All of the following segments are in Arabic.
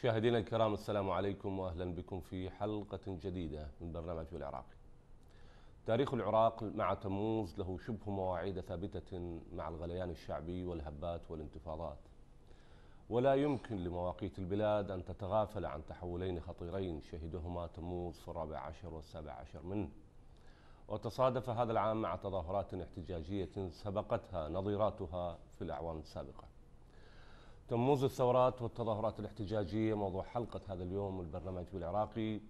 مشاهدينا الكرام السلام عليكم واهلا بكم في حلقه جديده من برنامج العراقي. تاريخ العراق مع تموز له شبه مواعيد ثابته مع الغليان الشعبي والهبات والانتفاضات. ولا يمكن لمواقيت البلاد ان تتغافل عن تحولين خطيرين شهدهما تموز في الرابع عشر والسابع عشر منه. وتصادف هذا العام مع تظاهرات احتجاجيه سبقتها نظيراتها في الاعوام السابقه. تموز الثورات والتظاهرات الاحتجاجية موضوع حلقة هذا اليوم والبرنامج العراقي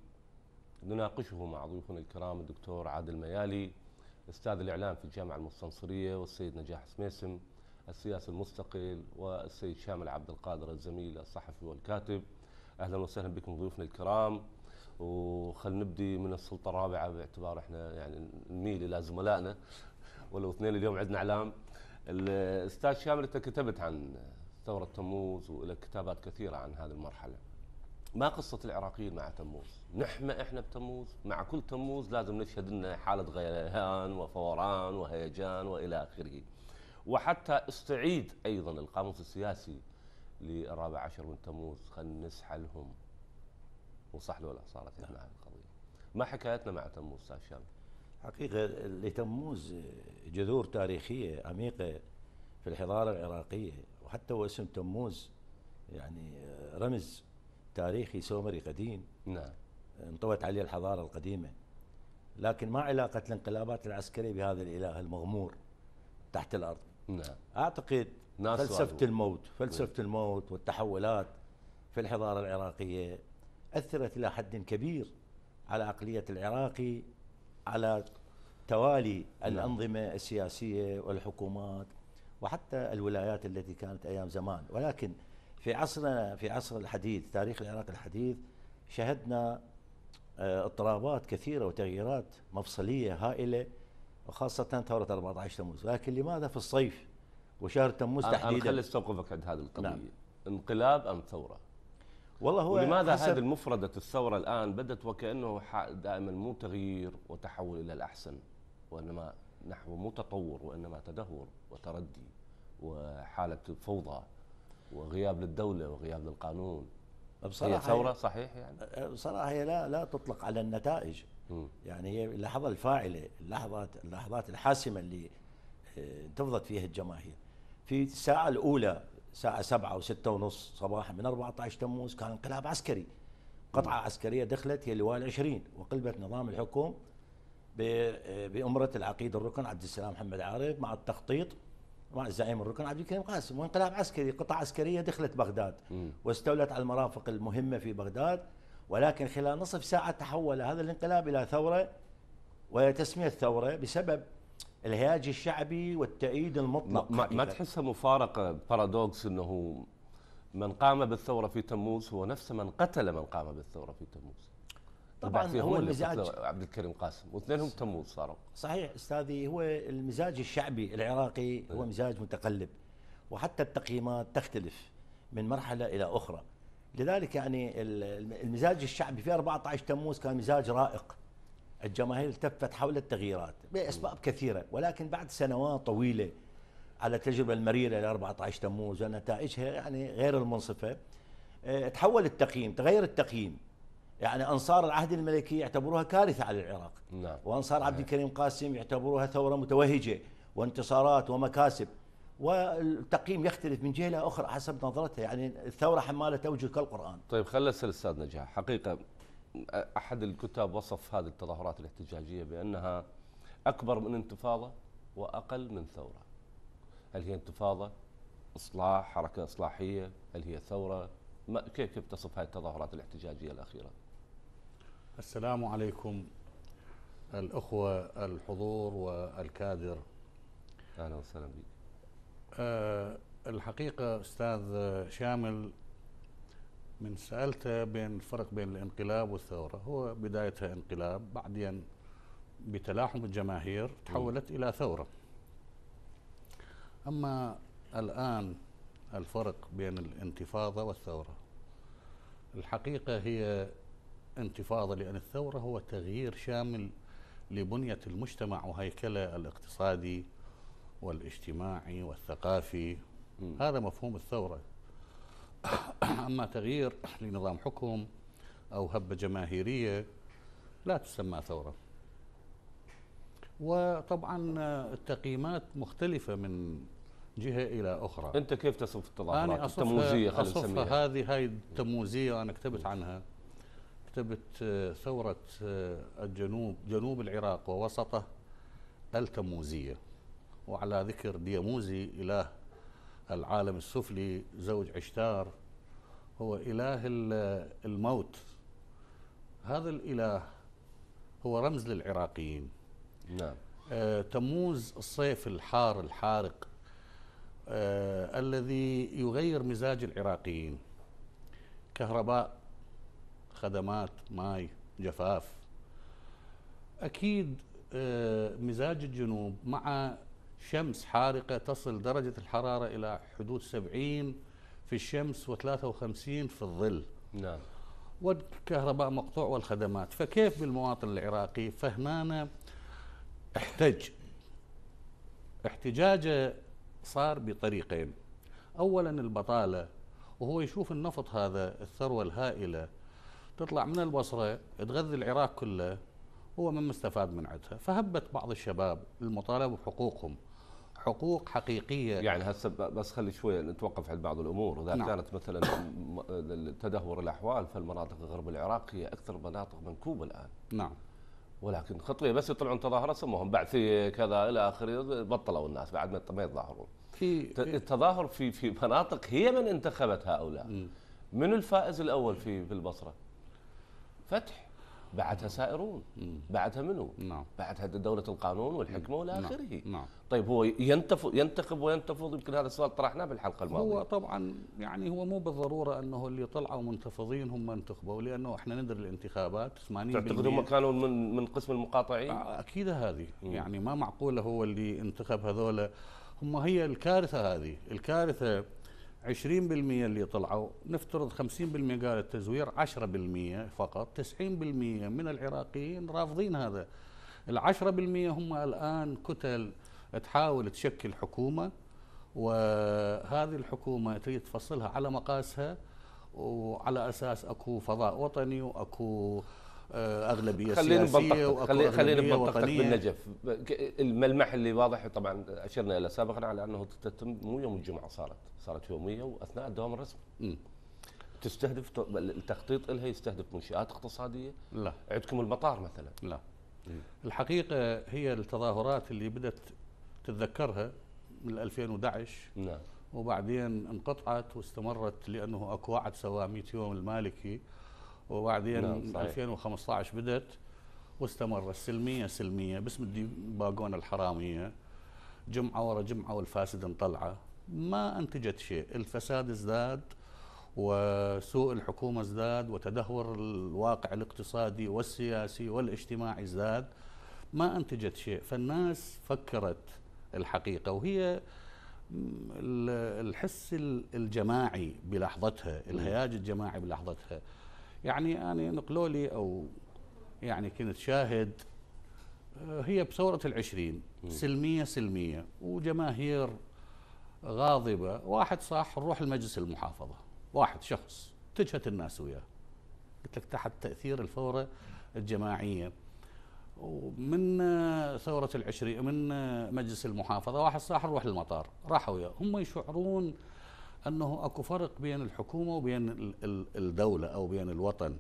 نناقشه مع ضيوفنا الكرام الدكتور عادل ميالي استاذ الإعلام في الجامعة المستنصرية والسيد نجاح سميسم السياسي المستقل والسيد شامل عبد القادر الزميل الصحفي والكاتب أهلا وسهلا بكم ضيوفنا الكرام وخل نبدي من السلطة الرابعة باعتبار احنا يعني نميل إلى زملائنا ولو اثنين اليوم عندنا إعلام الأستاذ شامل أنت كتبت عن ثورة تموز وإلى كتابات كثيرة عن هذه المرحلة ما قصة العراقيين مع تموز نحن إحنا بتموز مع كل تموز لازم نشهد لنا حالة غيلان وفوران وهيجان وإلى آخره وحتى استعيد أيضا القاموس السياسي للرابع عشر من تموز خلينا نسحلهم وصح لولا صارت هنا هذه نعم. القضية ما حكايتنا مع تموز أستاذ شامل حقيقة لتموز جذور تاريخية عميقة في الحضارة العراقية وحتى هو اسم تموز يعني آه، رمز تاريخي سومري قديم نعم انطوت عليه الحضارة القديمة لكن ما علاقة الانقلابات العسكرية بهذا الإله المغمور تحت الأرض نعم أعتقد فلسفة وعدو. الموت فلسفة نعم. الموت والتحولات في الحضارة العراقية أثرت إلى حد كبير على عقلية العراقي على توالي نعم. الأنظمة السياسية والحكومات وحتى الولايات التي كانت ايام زمان ولكن في عصرنا في عصر الحديث تاريخ العراق الحديث شهدنا آه، اضطرابات كثيره وتغييرات مفصليه هائله وخاصه ثوره 14 تموز لكن لماذا في الصيف وشهر تموز تحديدا خلي استوقفك عند هذه القضيه نعم. انقلاب ام ثوره والله هو لماذا هذه المفردة الثورة الآن بدت وكأنه دائما مو تغيير وتحول إلى الأحسن وإنما نحو متطور وإنما تدهور وتردي وحالة فوضى وغياب للدولة وغياب للقانون أه، بصراحة هي ثورة صحيح يعني أه، بصراحة هي لا لا تطلق على النتائج يعني هي اللحظة الفاعلة اللحظات اللحظات الحاسمة اللي أه، انتفضت فيها الجماهير في الساعة الأولى الساعة سبعة وستة ونص صباحا من 14 تموز كان انقلاب عسكري قطعة عسكرية دخلت هي لواء العشرين وقلبت نظام الحكم آه، بأمرة العقيد الركن عبد السلام محمد عارف مع التخطيط مع الزعيم الركن عبد الكريم قاسم وانقلاب عسكري قطع عسكرية دخلت بغداد واستولت على المرافق المهمة في بغداد ولكن خلال نصف ساعة تحول هذا الانقلاب إلى ثورة وتسمية ثورة بسبب الهياج الشعبي والتأييد المطلق ما, ما تحسها مفارقة بارادوكس أنه من قام بالثورة في تموز هو نفس من قتل من قام بالثورة في تموز طبعا هو المزاج عبد الكريم قاسم واثنينهم تموز صاروا صحيح استاذي هو المزاج الشعبي العراقي هو إيه. مزاج متقلب وحتى التقييمات تختلف من مرحله الى اخرى لذلك يعني المزاج الشعبي في 14 تموز كان مزاج رائق الجماهير التفت حول التغييرات باسباب كثيره ولكن بعد سنوات طويله على التجربه المريره ل 14 تموز ونتائجها يعني غير المنصفه إيه، تحول التقييم تغير التقييم يعني أنصار العهد الملكي يعتبروها كارثة على العراق نعم. وأنصار عبد نعم. الكريم قاسم يعتبروها ثورة متوهجة وانتصارات ومكاسب والتقييم يختلف من جهه الى اخرى حسب نظرتها يعني الثوره حماله توجه كالقران. طيب خلينا نسال الاستاذ نجاح، حقيقه احد الكتاب وصف هذه التظاهرات الاحتجاجيه بانها اكبر من انتفاضه واقل من ثوره. هل هي انتفاضه؟ اصلاح، حركه اصلاحيه، هل هي ثوره؟ ما كيف كيف تصف هذه التظاهرات الاحتجاجيه الاخيره؟ السلام عليكم الأخوة الحضور والكادر أهلا وسهلا بك أه الحقيقة أستاذ شامل من سألته بين الفرق بين الانقلاب والثورة هو بدايتها انقلاب بعدين بتلاحم الجماهير تحولت إلى ثورة أما الآن الفرق بين الانتفاضة والثورة الحقيقة هي انتفاضة لأن الثورة هو تغيير شامل لبنية المجتمع وهيكله الاقتصادي والاجتماعي والثقافي م. هذا مفهوم الثورة أما تغيير لنظام حكم أو هبة جماهيرية لا تسمى ثورة وطبعا التقييمات مختلفة من جهة إلى أخرى أنت كيف تصف التظاهرات التموزية خلينا نسميها أصفها هذه هاي التموزية أنا كتبت عنها كتبت آه، ثورة آه، الجنوب جنوب العراق ووسطه التموزية وعلى ذكر ديموزي إله العالم السفلي زوج عشتار هو إله آه، الموت هذا الإله هو رمز للعراقيين نعم تموز الصيف الحار الحارق الذي يغير مزاج العراقيين كهرباء خدمات ماي جفاف اكيد آه، مزاج الجنوب مع شمس حارقه تصل درجه الحراره الى حدود 70 في الشمس و53 في الظل نعم والكهرباء مقطوع والخدمات فكيف بالمواطن العراقي فهنا احتج احتجاجه صار بطريقين اولا البطاله وهو يشوف النفط هذا الثروه الهائله تطلع من البصرة تغذي العراق كله هو من مستفاد من عدها فهبت بعض الشباب المطالبة بحقوقهم حقوق حقيقية يعني هسه بس خلي شوي نتوقف عند بعض الأمور إذا نعم. كانت مثلا تدهور الأحوال فالمناطق غرب العراق هي أكثر مناطق منكوبة الآن نعم ولكن خطوة بس يطلعون تظاهرة سموهم بعثية كذا إلى آخره بطلوا الناس بعد ما ما يتظاهرون في التظاهر في في مناطق هي من انتخبت هؤلاء م. من الفائز الأول في في البصرة فتح بعدها سائرون بعدها منو نعم. بعدها دولة القانون والحكمة نعم. والى اخره نعم. نعم. طيب هو ينتف ينتخب وينتفض يمكن هذا السؤال طرحناه بالحلقة الماضية هو طبعا يعني هو مو بالضرورة أنه اللي طلعوا منتفضين هم انتخبوا لأنه احنا ندري الانتخابات 80% تعتقد هم كانوا من, من قسم المقاطعين؟ آه، أكيد هذه مم. يعني ما معقولة هو اللي انتخب هذول هم هي الكارثة هذه الكارثة 20% اللي طلعوا نفترض 50% قال التزوير 10% فقط 90% من العراقيين رافضين هذا ال 10% هم الآن كتل تحاول تشكل حكومة وهذه الحكومة تريد تفصلها على مقاسها وعلى أساس أكو فضاء وطني وأكو آه، اغلبيه خلينا سياسيه خلينا خلينا بمنطقتك بالنجف الملمح اللي واضح طبعا اشرنا الى سابقا على انه تتم مو يوم الجمعه صارت صارت يوميه واثناء الدوام الرسمي تستهدف التخطيط لها يستهدف منشات اقتصاديه لا عندكم المطار مثلا لا الحقيقه هي التظاهرات اللي بدات تتذكرها من 2011 نعم وبعدين انقطعت واستمرت لانه اكو وعد سوى 100 يوم المالكي وبعدين نعم 2015 بدت واستمر السلميه سلميه باسم الديباجون الحراميه جمعه ورا جمعه والفاسد انطلعه ما انتجت شيء الفساد ازداد وسوء الحكومه ازداد وتدهور الواقع الاقتصادي والسياسي والاجتماعي ازداد ما انتجت شيء فالناس فكرت الحقيقه وهي الحس الجماعي بلحظتها الهياج الجماعي بلحظتها يعني أنا نقلوا لي أو يعني كنت شاهد آه، هي بثورة العشرين سلمية سلمية وجماهير غاضبة واحد صاح نروح لمجلس المحافظة واحد شخص اتجهت الناس وياه قلت لك تحت تأثير الفورة الجماعية ومن آه، ثورة العشرين من آه، مجلس المحافظة واحد صاح نروح للمطار راحوا وياه هم يشعرون انه اكو فرق بين الحكومه وبين الدوله او بين الوطن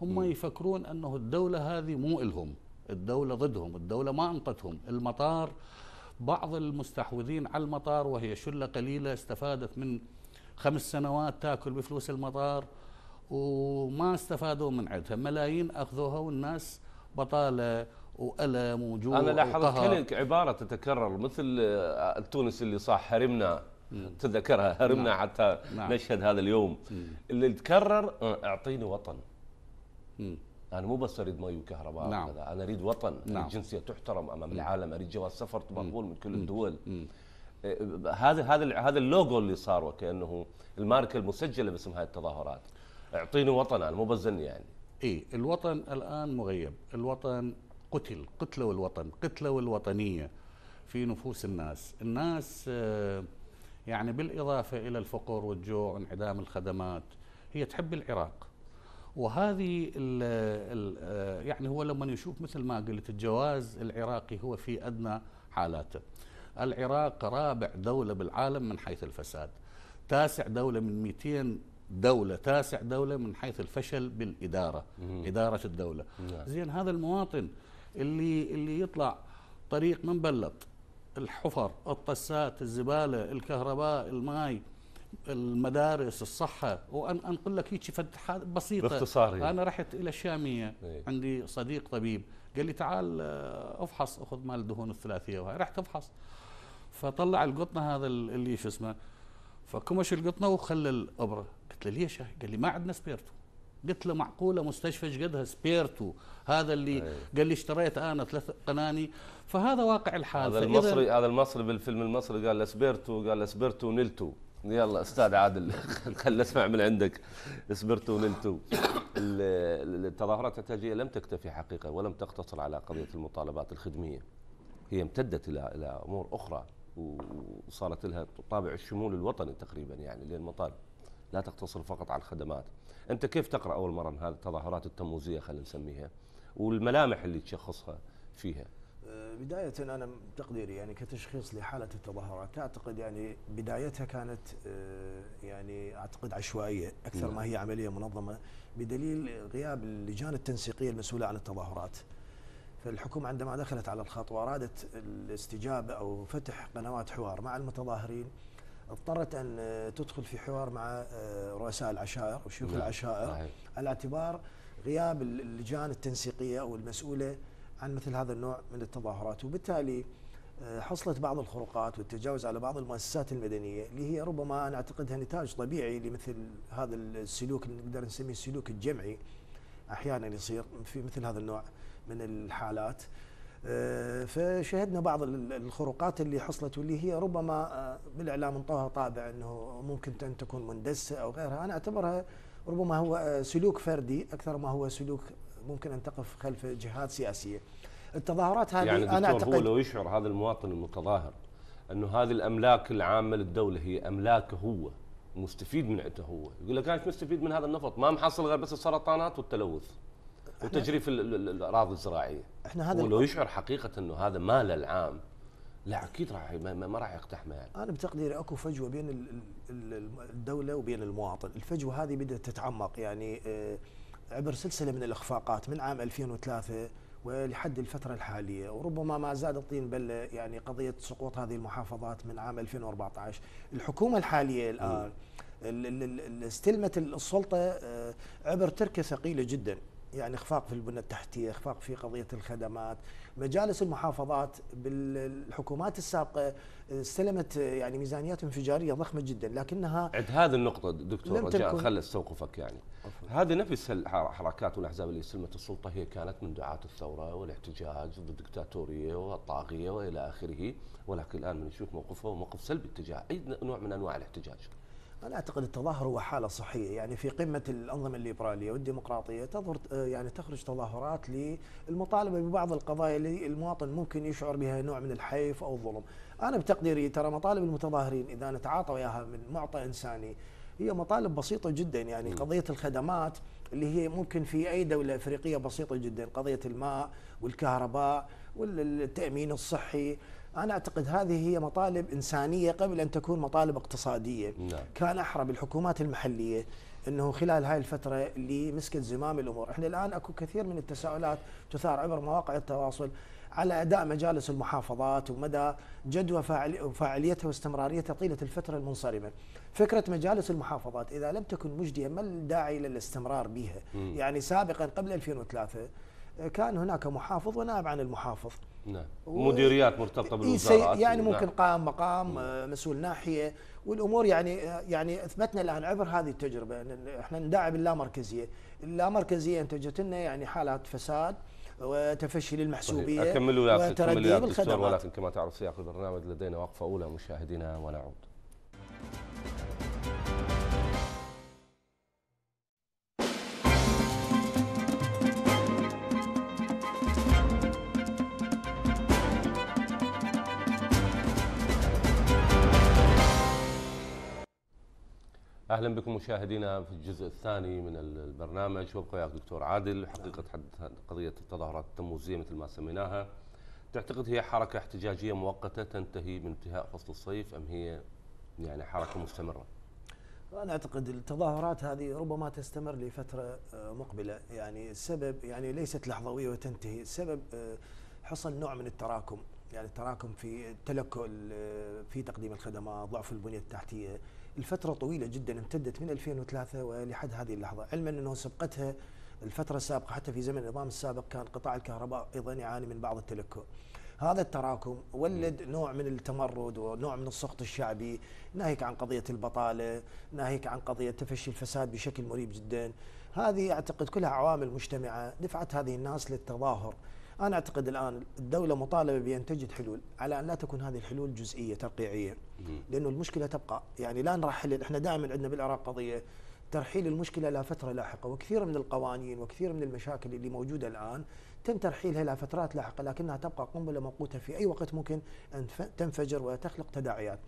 هم م. يفكرون انه الدوله هذه مو الهم الدوله ضدهم الدوله ما انطتهم المطار بعض المستحوذين على المطار وهي شله قليله استفادت من خمس سنوات تاكل بفلوس المطار وما استفادوا من عندها ملايين اخذوها والناس بطاله والم وجوع انا لاحظت كلك عباره تتكرر مثل آه، التونس اللي صح حرمنا تتذكرها هرمنا نعم. حتى نعم. نشهد هذا اليوم مم. اللي تكرر أه، اعطيني وطن مم. انا مو بس اريد مي وكهرباء نعم. انا اريد وطن نعم. أريد جنسيه تحترم امام مم. العالم اريد جواز سفر مقبول من كل الدول أه، هذا هذا هذا اللوجو اللي صار وكانه الماركه المسجله باسم هذه التظاهرات اعطيني وطن انا مو بزني يعني اي الوطن الان مغيب الوطن قتل قتلوا الوطن قتلوا الوطنيه في نفوس الناس الناس آه يعني بالإضافة إلى الفقر والجوع وانعدام الخدمات هي تحب العراق وهذه الـ الـ آه، يعني هو لما يشوف مثل ما قلت الجواز العراقي هو في أدنى حالاته العراق رابع دولة بالعالم من حيث الفساد تاسع دولة من 200 دولة تاسع دولة من حيث الفشل بالإدارة مم. إدارة الدولة مم. نعم. زين هذا المواطن اللي اللي يطلع طريق من بلط الحفر الطسات الزبالة الكهرباء الماي المدارس الصحة وأن أنقل لك هيك فتحات بسيطة باختصار أنا رحت إلى الشامية ايه. عندي صديق طبيب قال لي تعال آه، افحص اخذ مال الدهون الثلاثية وهي رحت افحص فطلع القطنة هذا اللي شو اسمه فكمش القطنة وخلى الإبرة قلت له ليش قال لي ما عندنا سبيرتو قلت له معقولة مستشفى جدها سبيرتو هذا اللي أيه. قال لي اشتريت انا ثلاث قناني فهذا واقع الحال هذا المصري هذا المصري بالفيلم المصري قال سبيرتو قال سبيرتو نلتو يلا استاذ عادل خلنا اسمع من عندك سبيرتو نلتو التظاهرات الانتاجيه لم تكتفي حقيقه ولم تقتصر على قضيه المطالبات الخدميه هي امتدت الى الى امور اخرى وصارت لها طابع الشمول الوطني تقريبا يعني للمطالب لا تقتصر فقط على الخدمات انت كيف تقرا اول مره من هذه التظاهرات التموزيه خلينا نسميها والملامح اللي تشخصها فيها أه، بداية أنا تقديري يعني كتشخيص لحالة التظاهرات أعتقد يعني بدايتها كانت أه، يعني أعتقد عشوائية أكثر نعم. ما هي عملية منظمة بدليل غياب اللجان التنسيقية المسؤولة عن التظاهرات فالحكومة عندما دخلت على الخط وأرادت الاستجابة أو فتح قنوات حوار مع المتظاهرين اضطرت ان آه، تدخل في حوار مع آه، رؤساء العشائر وشيوخ نعم، العشائر على اعتبار غياب اللجان التنسيقيه او المسؤوله عن مثل هذا النوع من التظاهرات وبالتالي آه، حصلت بعض الخروقات والتجاوز على بعض المؤسسات المدنيه اللي هي ربما انا اعتقدها نتاج طبيعي لمثل هذا السلوك اللي نقدر نسميه السلوك الجمعي احيانا يصير في مثل هذا النوع من الحالات آه، فشهدنا بعض الخروقات اللي حصلت واللي هي ربما آه، بالاعلام انطوها طابع انه ممكن ان تكون مندسه او غيرها انا اعتبرها ربما هو آه، سلوك فردي اكثر ما هو سلوك ممكن ان تقف خلف جهات سياسيه التظاهرات هذه يعني انا اعتقد هو لو يشعر هذا المواطن المتظاهر انه هذه الاملاك العامه للدوله هي املاكه هو مستفيد من عته هو يقول لك انا مستفيد من هذا النفط ما محصل غير بس السرطانات والتلوث وتجريف الاراضي الزراعيه احنا هذا ولو يشعر حقيقه انه هذا مال العام لا اكيد راح ما راح يقتحمه يعني انا بتقديري اكو فجوه بين الدوله وبين المواطن، الفجوه هذه بدات تتعمق يعني آه، عبر سلسله من الاخفاقات من عام 2003 ولحد الفتره الحاليه وربما ما زاد الطين بله يعني قضيه سقوط هذه المحافظات من عام 2014 الحكومه الحاليه الان استلمت السلطه آه، عبر تركه ثقيله جدا يعني اخفاق في البنى التحتيه، اخفاق في قضيه الخدمات، مجالس المحافظات بالحكومات السابقه استلمت يعني ميزانيات انفجاريه ضخمه جدا لكنها عند هذه النقطه دكتور رجاء خل استوقفك يعني هذه نفس الحركات والاحزاب اللي استلمت السلطه هي كانت من دعاه الثوره والاحتجاج ضد الدكتاتوريه والطاغيه والى اخره ولكن الان بنشوف موقفها موقف سلبي تجاه اي نوع من انواع الاحتجاج. انا اعتقد التظاهر هو حاله صحيه يعني في قمه الانظمه الليبراليه والديمقراطيه تظهر يعني تخرج تظاهرات للمطالبه ببعض القضايا اللي المواطن ممكن يشعر بها نوع من الحيف او الظلم انا بتقديري ترى مطالب المتظاهرين اذا نتعاطى وياها من معطى انساني هي مطالب بسيطه جدا يعني م. قضيه الخدمات اللي هي ممكن في اي دوله افريقيه بسيطه جدا قضيه الماء والكهرباء والتامين الصحي أنا أعتقد هذه هي مطالب إنسانية قبل أن تكون مطالب اقتصادية نعم. كان أحرى بالحكومات المحلية انه خلال هاي الفتره اللي مسكت زمام الامور، احنا الان اكو كثير من التساؤلات تثار عبر مواقع التواصل على اداء مجالس المحافظات ومدى جدوى فاعليتها واستمراريتها طيله الفتره المنصرمه. فكره مجالس المحافظات اذا لم تكن مجديه ما الداعي للاستمرار بها؟ م. يعني سابقا قبل 2003 كان هناك محافظ ونائب عن المحافظ. نعم مديريات مرتبطه إيه، بالوزارات يعني نعم. ممكن نعم. مقام نعم. آه، مسؤول ناحيه والامور يعني آه، يعني اثبتنا الان عبر هذه التجربه ان احنا ندعم اللامركزيه، اللامركزيه انتجت لنا يعني حالات فساد وتفشي للمحسوبيه اكمل وياك اكمل وياك دكتور ولكن كما تعرف سياق البرنامج لدينا وقفه اولى مشاهدينا ونعود. اهلا بكم مشاهدينا في الجزء الثاني من البرنامج وابقى وياك دكتور عادل حقيقه قضيه التظاهرات التموزيه مثل ما سميناها تعتقد هي حركه احتجاجيه مؤقته تنتهي بانتهاء فصل الصيف ام هي يعني حركه مستمره؟ انا اعتقد التظاهرات هذه ربما تستمر لفتره آه، مقبله يعني السبب يعني ليست لحظويه وتنتهي السبب آه، حصل نوع من التراكم يعني التراكم في التلكؤ آه، في تقديم الخدمات ضعف البنيه التحتيه الفترة طويلة جدا امتدت من 2003 لحد هذه اللحظة علما أنه سبقتها الفترة السابقة حتى في زمن النظام السابق كان قطاع الكهرباء أيضا يعاني من بعض التلكؤ هذا التراكم ولد نوع من التمرد ونوع من السخط الشعبي ناهيك عن قضية البطالة ناهيك عن قضية تفشي الفساد بشكل مريب جدا هذه أعتقد كلها عوامل مجتمعة دفعت هذه الناس للتظاهر أنا أعتقد الآن الدولة مطالبة بأن تجد حلول على أن لا تكون هذه الحلول جزئية ترقيعية لأنه المشكلة تبقى يعني لا نرحل إحنا دائما عندنا بالعراق قضية ترحيل المشكلة لا فترة لاحقة وكثير من القوانين وكثير من المشاكل اللي موجودة الآن تم ترحيلها لفترات لاحقة لكنها تبقى قنبلة موقوتة في أي وقت ممكن أن تنفجر وتخلق تداعيات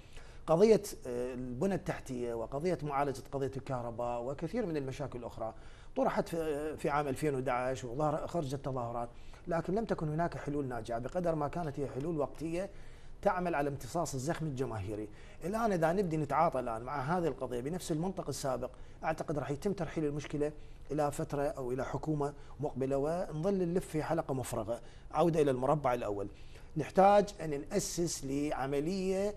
قضية آه، البنى التحتية وقضية معالجة قضية الكهرباء وكثير من المشاكل الأخرى طرحت في آه، عام 2011 وظهر خرجت تظاهرات لكن لم تكن هناك حلول ناجعة بقدر ما كانت هي حلول وقتية تعمل على امتصاص الزخم الجماهيري الآن إذا نبدي نتعاطى الآن مع هذه القضية بنفس المنطق السابق أعتقد راح يتم ترحيل المشكلة إلى فترة أو إلى حكومة مقبلة ونظل نلف في حلقة مفرغة عودة إلى المربع الأول نحتاج أن نأسس لعملية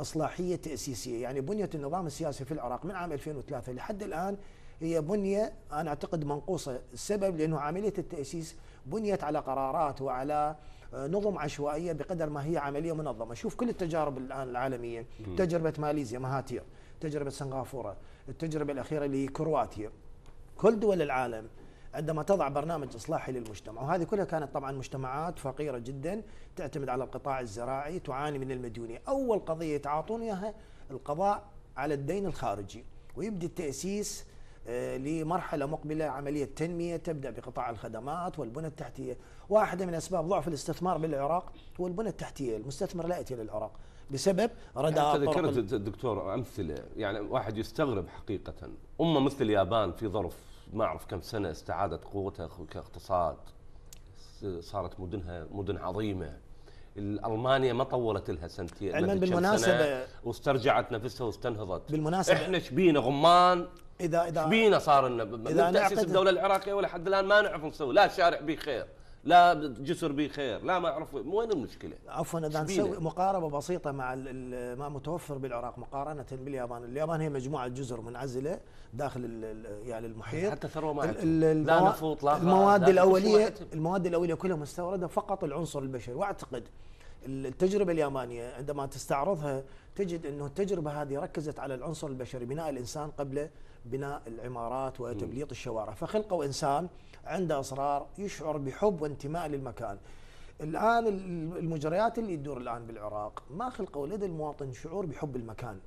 إصلاحية تأسيسية يعني بنية النظام السياسي في العراق من عام 2003 لحد الآن هي بنية أنا أعتقد منقوصة السبب لأنه عملية التأسيس بنيت على قرارات وعلى آه، نظم عشوائية بقدر ما هي عملية منظمة شوف كل التجارب الآن العالمية تجربة ماليزيا مهاتير تجربة سنغافورة التجربة الأخيرة لكرواتيا كل دول العالم عندما تضع برنامج اصلاحي للمجتمع وهذه كلها كانت طبعا مجتمعات فقيره جدا تعتمد على القطاع الزراعي تعاني من المديونيه اول قضيه يتعاطون اياها القضاء على الدين الخارجي ويبدأ التاسيس آه، لمرحلة مقبلة عملية تنمية تبدأ بقطاع الخدمات والبنى التحتية واحدة من أسباب ضعف الاستثمار بالعراق هو البنى التحتية المستثمر لا يأتي للعراق بسبب ردى يعني ذكرت الدكتور أمثلة يعني واحد يستغرب حقيقة أمة مثل اليابان في ظرف ما أعرف كم سنة استعادت قوتها كاقتصاد صارت مدنها مدن عظيمة المانيا ما طولت لها سنتين علما بالمناسبه واسترجعت نفسها واستنهضت بالمناسبه احنا شبينا غمان اذا اذا شبينا صار لنا اذا تاسيس الدوله العراقيه ولا حد الان ما نعرف نسوي لا شارع به خير لا جسر به خير لا ما اعرف وين المشكله عفوا اذا نسوي مقاربه بسيطه مع ما متوفر بالعراق مقارنه باليابان اليابان هي مجموعه جزر منعزله داخل يعني المحيط حتى ثروه ما لا نفوط لا المواد الاوليه المواد الاوليه كلها مستورده فقط العنصر البشري واعتقد التجربة اليابانية عندما تستعرضها تجد أنه التجربة هذه ركزت على العنصر البشري بناء الإنسان قبل بناء العمارات وتبليط الشوارع فخلقوا إنسان عنده اصرار يشعر بحب وانتماء للمكان الآن المجريات اللي تدور الآن بالعراق ما خلقوا لدى المواطن شعور بحب المكان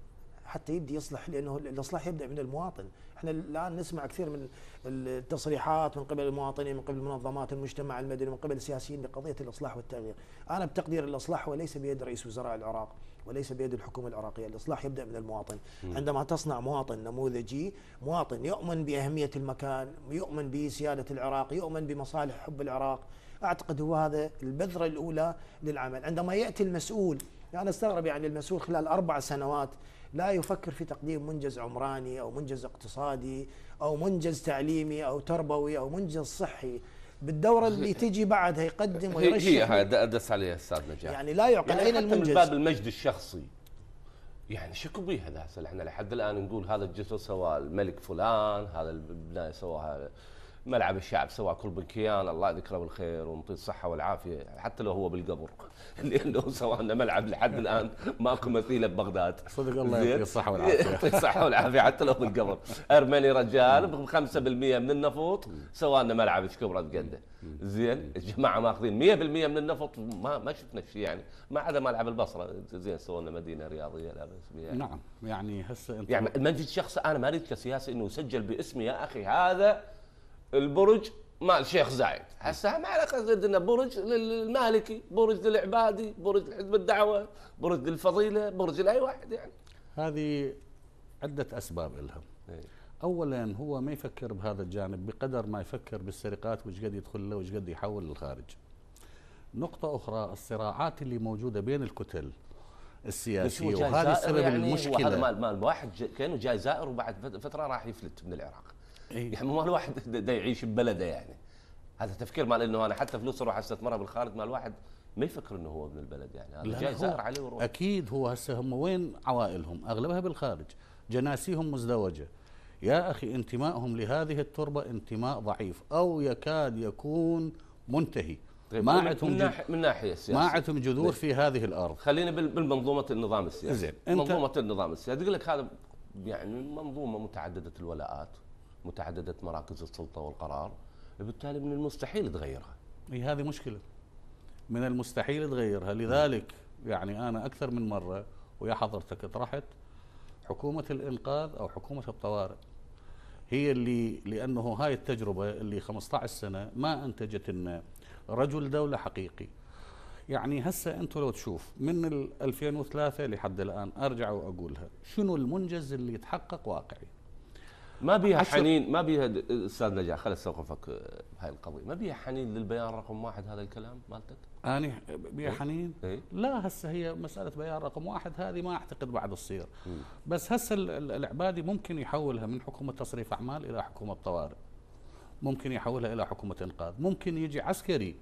حتى يبدي يصلح لانه الاصلاح يبدا من المواطن، احنا الان نسمع كثير من التصريحات من قبل المواطنين من قبل منظمات المجتمع المدني من قبل السياسيين بقضيه الاصلاح والتغيير، انا بتقدير الاصلاح وليس بيد رئيس وزراء العراق وليس بيد الحكومه العراقيه، الاصلاح يبدا من المواطن، عندما تصنع مواطن نموذجي، مواطن يؤمن باهميه المكان، يؤمن بسياده العراق، يؤمن بمصالح حب العراق، اعتقد هو هذا البذره الاولى للعمل، عندما ياتي المسؤول انا يعني استغرب يعني المسؤول خلال اربع سنوات لا يفكر في تقديم منجز عمراني أو منجز اقتصادي أو منجز تعليمي أو تربوي أو منجز صحي بالدوره اللي تجي بعدها يقدم ويرشح هي هي ادس عليها استاذ نجاح يعني لا يعقل يعني اين المنجز من باب المجد الشخصي يعني شكو بيها هذا احنا لحد الان نقول هذا الجسر سواه الملك فلان هذا البنايه سواها ملعب الشعب سواء كيان الله يذكره بالخير ونعطيه الصحه والعافيه حتى لو هو بالقبر لانه سواء ملعب لحد الان ماكو مثيله ببغداد صدق الله يعطيه الصحه والعافيه يعطيه الصحه والعافيه حتى لو بالقبر ارمني رجال ب 5% من النفط سواء ملعب الشكبره قدة زين الجماعه ماخذين 100% من النفط ما ما شفنا شيء يعني ما عدا ملعب البصره زين سووا لنا مدينه رياضيه لا باس بها يعني. نعم يعني هسه انت يعني المنجد شخص انا ما اريد كسياسي انه يسجل باسمي يا اخي هذا البرج مال شيخ زايد هسه ما علاقه زد انه برج للمالكي برج للعبادي برج لحزب الدعوه برج للفضيله برج لاي واحد يعني هذه عده اسباب لها إيه. اولا هو ما يفكر بهذا الجانب بقدر ما يفكر بالسرقات وش قد يدخل له وش قد يحول للخارج نقطة أخرى الصراعات اللي موجودة بين الكتل السياسية وهذا السبب يعني المشكلة هذا مال مال واحد كانه جاي زائر وبعد فترة راح يفلت من العراق أيه. يعني مال الواحد بده يعيش ببلده يعني هذا تفكير مال انه انا حتى فلوس اروح استثمرها بالخارج مال الواحد ما يفكر انه هو ابن البلد يعني هذا جاي زائر عليه وروح اكيد هو هسه هم وين عوائلهم؟ اغلبها بالخارج، جناسيهم مزدوجه. يا اخي انتمائهم لهذه التربه انتماء ضعيف او يكاد يكون منتهي. طيب ما عندهم من, ناح من ناحيه السياسه ما عندهم جذور طيب. في هذه الارض خلينا بالمنظومه النظام السياسي زين منظومه النظام السياسي تقول لك هذا يعني منظومه متعدده الولاءات متعدده مراكز السلطه والقرار بالتالي من المستحيل تغيرها هي هذه مشكله من المستحيل تغيرها لذلك يعني انا اكثر من مره ويا حضرتك طرحت حكومه الانقاذ او حكومه الطوارئ هي اللي لانه هاي التجربه اللي 15 سنه ما انتجت لنا رجل دوله حقيقي يعني هسه انتم لو تشوف من 2003 لحد الان ارجع واقولها شنو المنجز اللي يتحقق واقعي ما بيها حنين ما بيها استاذ نجاح خلص استوقفك آه، بهاي القضيه ما بيها حنين للبيان رقم واحد هذا الكلام مالتك اني بيها إيه؟ حنين إيه؟ لا هسه هي مساله بيان رقم واحد هذه ما اعتقد بعد تصير بس هسه العبادي ممكن يحولها من حكومه تصريف اعمال الى حكومه طوارئ ممكن يحولها الى حكومه انقاذ ممكن يجي عسكري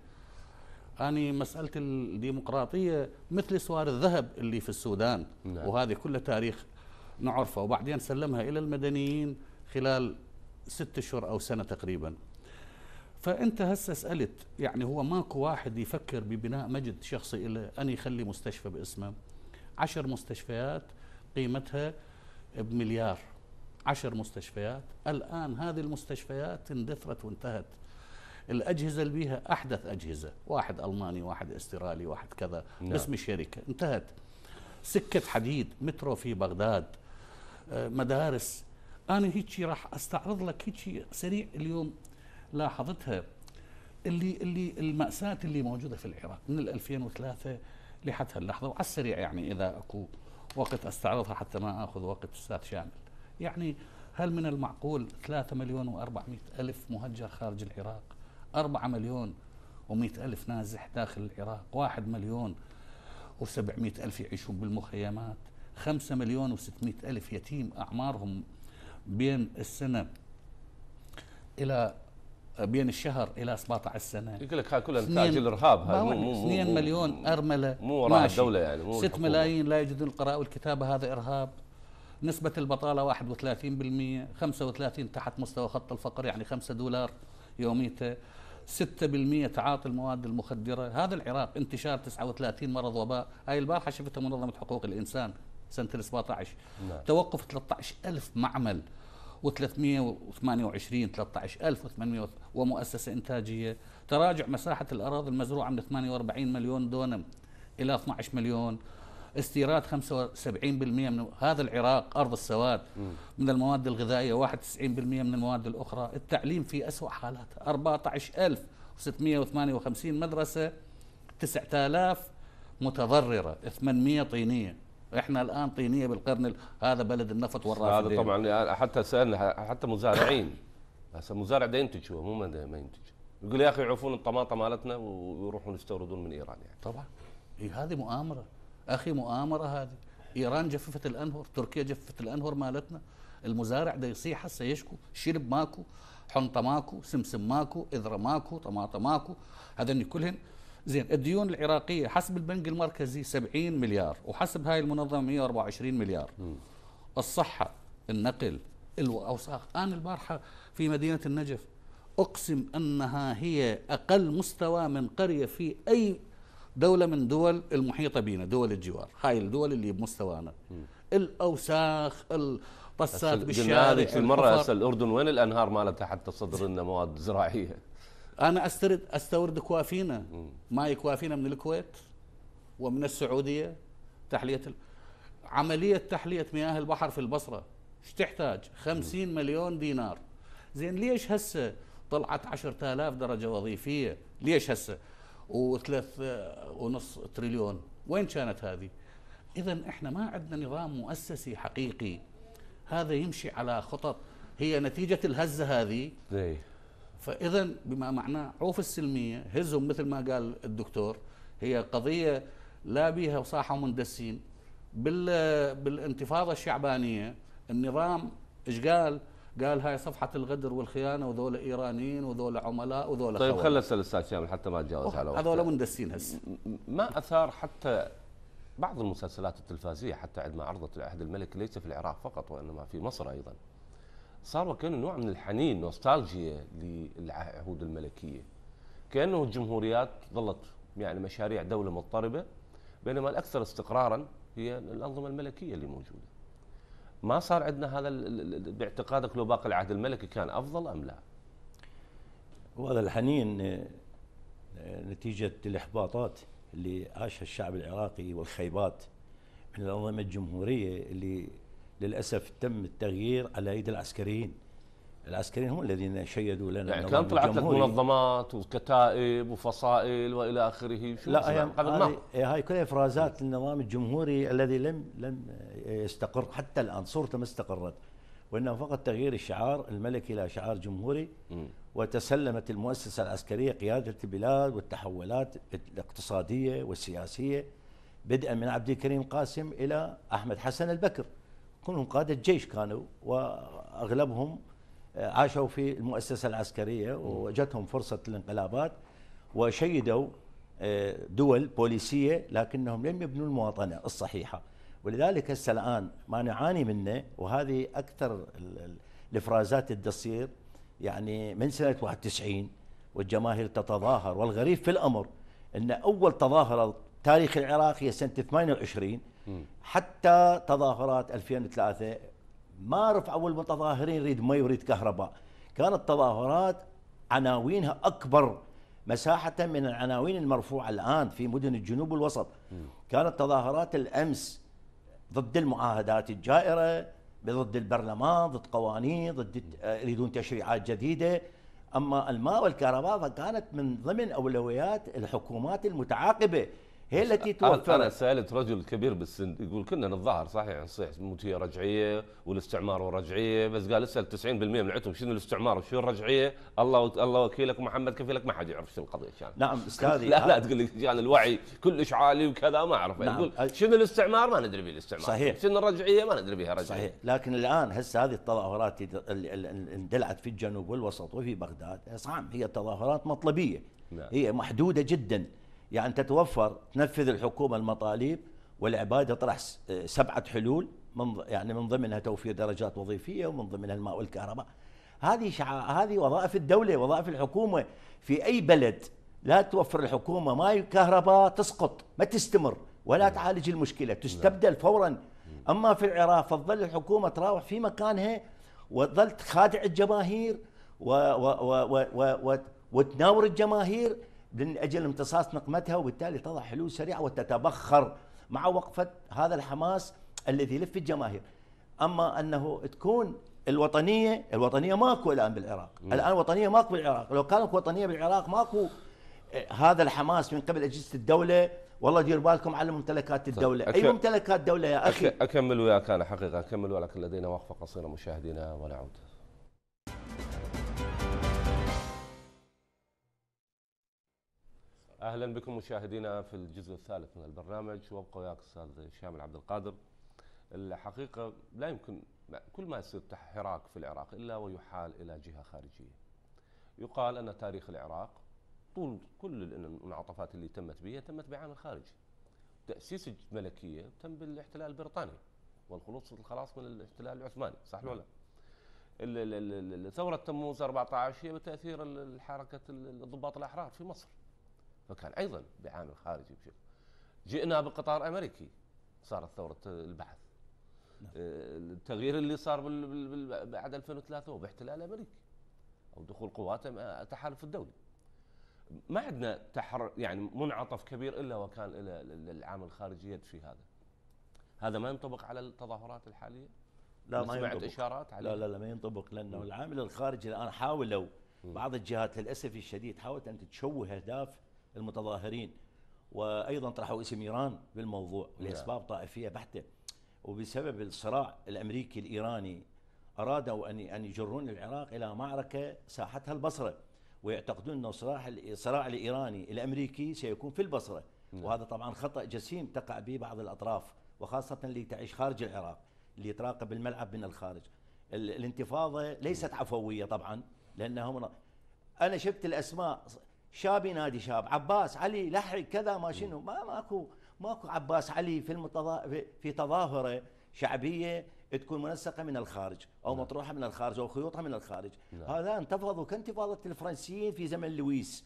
اني مساله الديمقراطيه مثل سوار الذهب اللي في السودان نعم. وهذه كلها تاريخ نعرفه وبعدين سلمها الى المدنيين خلال ست اشهر او سنه تقريبا فانت هسه سالت يعني هو ماكو واحد يفكر ببناء مجد شخصي له ان يخلي مستشفى باسمه عشر مستشفيات قيمتها بمليار عشر مستشفيات الآن هذه المستشفيات اندثرت وانتهت الأجهزة اللي بيها أحدث أجهزة واحد ألماني واحد استرالي واحد كذا نعم. باسم الشركة انتهت سكة حديد مترو في بغداد آه، مدارس انا هيجي راح استعرض لك هيجي سريع اليوم لاحظتها اللي اللي الماساه اللي موجوده في العراق من 2003 لحد هاللحظه وعلى السريع يعني اذا اكو وقت استعرضها حتى ما اخذ وقت استاذ شامل يعني هل من المعقول 3 مليون و400 الف مهجر خارج العراق 4 مليون و100 الف نازح داخل العراق 1 مليون و700 الف يعيشون بالمخيمات 5 مليون و600 الف يتيم اعمارهم بين السنه الى بين الشهر الى 17 سنه يقول لك هاي كلها انتاج الارهاب هاي مو مو 2 مليون ارمله مو وراء الدوله يعني مو 6 ملايين لا يجدون القراءه والكتابه هذا ارهاب نسبة البطالة 31% 35 تحت مستوى خط الفقر يعني 5 دولار يوميته 6% تعاطي المواد المخدرة هذا العراق انتشار 39 مرض وباء هاي البارحة شفتها منظمة حقوق الإنسان سنه 17 نعم. توقف 13000 معمل و328 13800 ومؤسسه انتاجيه تراجع مساحه الاراضي المزروعه من 48 مليون دونم الى 12 مليون استيراد 75% من هذا العراق ارض السواد من المواد الغذائيه 91% من المواد الاخرى التعليم في اسوا حالاته 14658 مدرسه 9000 متضرره 800 طينيه احنا الان طينيه بالقرن هذا بلد النفط والرافدين هذا طبعا حتى سالنا حتى مزارعين هسه المزارع ده ينتج هو مو ما ينتج يقول يا اخي يعوفون الطماطم مالتنا ويروحون يستوردون من ايران يعني طبعا إيه هذه مؤامره اخي مؤامره هذه ايران جففت الانهر تركيا جففت الانهر مالتنا المزارع ده يصيح هسه يشكو شرب ماكو حنطه ماكو سمسم ماكو اذره ماكو طماطم ماكو هذني كلهن زين الديون العراقيه حسب البنك المركزي 70 مليار وحسب هاي المنظمه 124 مليار م. الصحه النقل الاوساخ انا البارحه في مدينه النجف اقسم انها هي اقل مستوى من قريه في اي دوله من دول المحيطه بنا دول الجوار هاي الدول اللي بمستوانا م. الاوساخ الطسات بالشارع المره الاردن وين الانهار مالتها حتى تصدر لنا مواد زراعيه انا استرد استورد كوافينا ماي كوافينا من الكويت ومن السعوديه تحليه ال... عمليه تحليه مياه البحر في البصره ايش تحتاج 50 مليون دينار زين ليش هسه طلعت 10000 درجه وظيفيه ليش هسه وثلاث ونص تريليون وين كانت هذه اذا احنا ما عندنا نظام مؤسسي حقيقي هذا يمشي على خطط هي نتيجه الهزه هذه فاذا بما معناه عوف السلميه هزهم مثل ما قال الدكتور هي قضيه لا بيها وصاحه بال بالانتفاضه الشعبانيه النظام ايش قال؟ قال هاي صفحة الغدر والخيانة وذولا إيرانيين وذولا عملاء وذولا طيب خلنا نسأل الأستاذ شامل حتى ما نتجاوز على وقت مندسين هسه ما أثار حتى بعض المسلسلات التلفازية حتى عندما عرضت العهد الملك ليس في العراق فقط وإنما في مصر أيضا صار وكانه نوع من الحنين نوستالجيا للعهود الملكيه كانه الجمهوريات ظلت يعني مشاريع دوله مضطربه بينما الاكثر استقرارا هي الانظمه الملكيه اللي موجوده ما صار عندنا هذا باعتقادك لو باقي العهد الملكي كان افضل ام لا؟ وهذا الحنين آه، نتيجه الاحباطات اللي عاشها الشعب العراقي والخيبات من الانظمه الجمهوريه اللي للاسف تم التغيير على ايدي العسكريين العسكريين هم الذين شيدوا لنا يعني كان طلعت لك منظمات وكتائب وفصائل والى اخره شو لا يعني هاي, هاي كلها افرازات للنظام الجمهوري الذي لم لم يستقر حتى الان صورته ما استقرت وانما فقط تغيير الشعار الملكي الى شعار جمهوري وتسلمت المؤسسه العسكريه قياده البلاد والتحولات الاقتصاديه والسياسيه بدءا من عبد الكريم قاسم الى احمد حسن البكر كلهم قادة جيش كانوا وأغلبهم آه، عاشوا في المؤسسة العسكرية وجتهم فرصة الانقلابات وشيدوا آه، دول بوليسية لكنهم لم يبنوا المواطنة الصحيحة ولذلك هسه الآن ما نعاني منه وهذه أكثر الإفرازات تصير يعني من سنة 91 والجماهير تتظاهر والغريب في الأمر أن أول تظاهرة تاريخ العراق هي سنة 28 حتى تظاهرات 2003 ما رفعوا المتظاهرين يريد مي ويريد كهرباء كانت تظاهرات عناوينها اكبر مساحه من العناوين المرفوعه الان في مدن الجنوب والوسط كانت تظاهرات الامس ضد المعاهدات الجائره ضد البرلمان ضد قوانين ضد آه، يريدون تشريعات جديده اما الماء والكهرباء فكانت من ضمن اولويات الحكومات المتعاقبه هي التي توفرت انا سالت رجل كبير بالسن يقول كنا نتظاهر صحيح صحيح هي رجعيه والاستعمار رجعيه بس قال اسال 90% من عندهم شنو الاستعمار وشنو الرجعيه الله الله وكيلك محمد كفيلك ما حد يعرف شنو القضيه كانت نعم استاذي لا لا تقول لي يعني الوعي كلش عالي وكذا ما اعرف نعم. يقول شنو الاستعمار ما ندري به الاستعمار صحيح شنو الرجعيه ما ندري بها رجعيه صحيح لكن الان هسه هذه التظاهرات اللي اندلعت في الجنوب والوسط وفي بغداد صعب هي تظاهرات مطلبيه نعم. هي محدوده جدا يعني تتوفر تنفذ الحكومه المطالب والعباده طرح سبعه حلول من يعني من ضمنها توفير درجات وظيفيه ومن ضمنها الماء والكهرباء هذه شع... هذه وظائف الدوله وظائف الحكومه في اي بلد لا توفر الحكومه ماء كهرباء تسقط ما تستمر ولا نعم. تعالج المشكله تستبدل نعم. فورا اما في العراق فتظل الحكومه تراوح في مكانها وظلت تخادع الجماهير و و و و و وتناور الجماهير من اجل امتصاص نقمتها وبالتالي تضع حلول سريعه وتتبخر مع وقفه هذا الحماس الذي يلف الجماهير. اما انه تكون الوطنيه، الوطنيه ماكو الان بالعراق، م. الان وطنيه ماكو بالعراق، لو كانت وطنيه بالعراق ماكو آه، هذا الحماس من قبل اجهزه الدوله والله دير بالكم على ممتلكات طيب، الدولة طيب. أي ممتلكات دولة يا أخي أكمل وياك أنا حقيقة أكمل ولكن لدينا وقفة قصيرة مشاهدينا ونعود اهلا بكم مشاهدينا في الجزء الثالث من البرنامج وابقى وياك استاذ شامل عبد القادر الحقيقه لا يمكن كل ما يصير حراك في العراق الا ويحال الى جهه خارجيه يقال ان تاريخ العراق طول كل المنعطفات اللي تمت به تمت بعامل خارجي تاسيس الملكيه تم بالاحتلال البريطاني والخلوص الخلاص من الاحتلال العثماني صح ولا لا ثوره تموز 14 هي بتاثير الحركه الضباط الاحرار في مصر فكان ايضا بعامل خارجي بشكل جئنا بقطار امريكي صارت ثوره البحث نعم. آه، التغيير اللي صار بعد 2003 هو باحتلال امريكي او دخول قوات التحالف الدولي ما عندنا تحر يعني منعطف كبير الا وكان العامل الخارجي يد في هذا هذا ما ينطبق على التظاهرات الحاليه لا ما سمعت ينطبق. اشارات عليه لا لا لا ما ينطبق لانه العامل الخارجي الان حاولوا بعض الجهات للاسف الشديد حاولت ان تشوه اهداف المتظاهرين وايضا طرحوا اسم ايران بالموضوع نعم. لاسباب طائفيه بحته وبسبب الصراع الامريكي الايراني ارادوا ان ان يجرون العراق الى معركه ساحتها البصره ويعتقدون انه صراع الصراع الايراني الامريكي سيكون في البصره نعم. وهذا طبعا خطا جسيم تقع به بعض الاطراف وخاصه اللي تعيش خارج العراق اللي تراقب الملعب من الخارج الانتفاضه ليست عفويه طبعا لانهم انا شفت الاسماء شاب ينادي شاب عباس علي لحق كذا ما شنو ما ماكو ماكو عباس علي في المتظا... في تظاهره شعبيه تكون منسقه من الخارج او نعم. مطروحه من الخارج او خيوطها من الخارج نعم. هذا انتفضوا كانتفاضه الفرنسيين في زمن لويس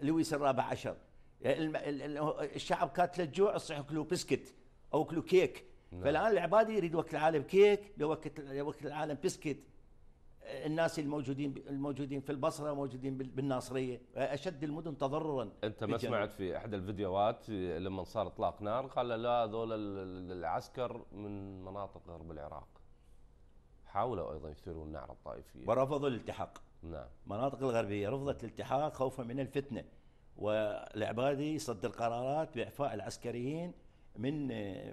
لويس الرابع عشر الشعب كاتله الجوع الصح كلو بسكت او كلو كيك نعم. فالان العباد يريد وقت العالم كيك لو وقت العالم بسكت الناس الموجودين الموجودين في البصره موجودين بالناصريه اشد المدن تضررا انت ما سمعت في احدى الفيديوهات لما صار اطلاق نار قال لا هذول العسكر من مناطق غرب العراق حاولوا ايضا يثيرون النعره الطائفيه ورفضوا الالتحاق نعم المناطق الغربيه رفضت الالتحاق خوفا من الفتنه والعبادي صدر قرارات باعفاء العسكريين من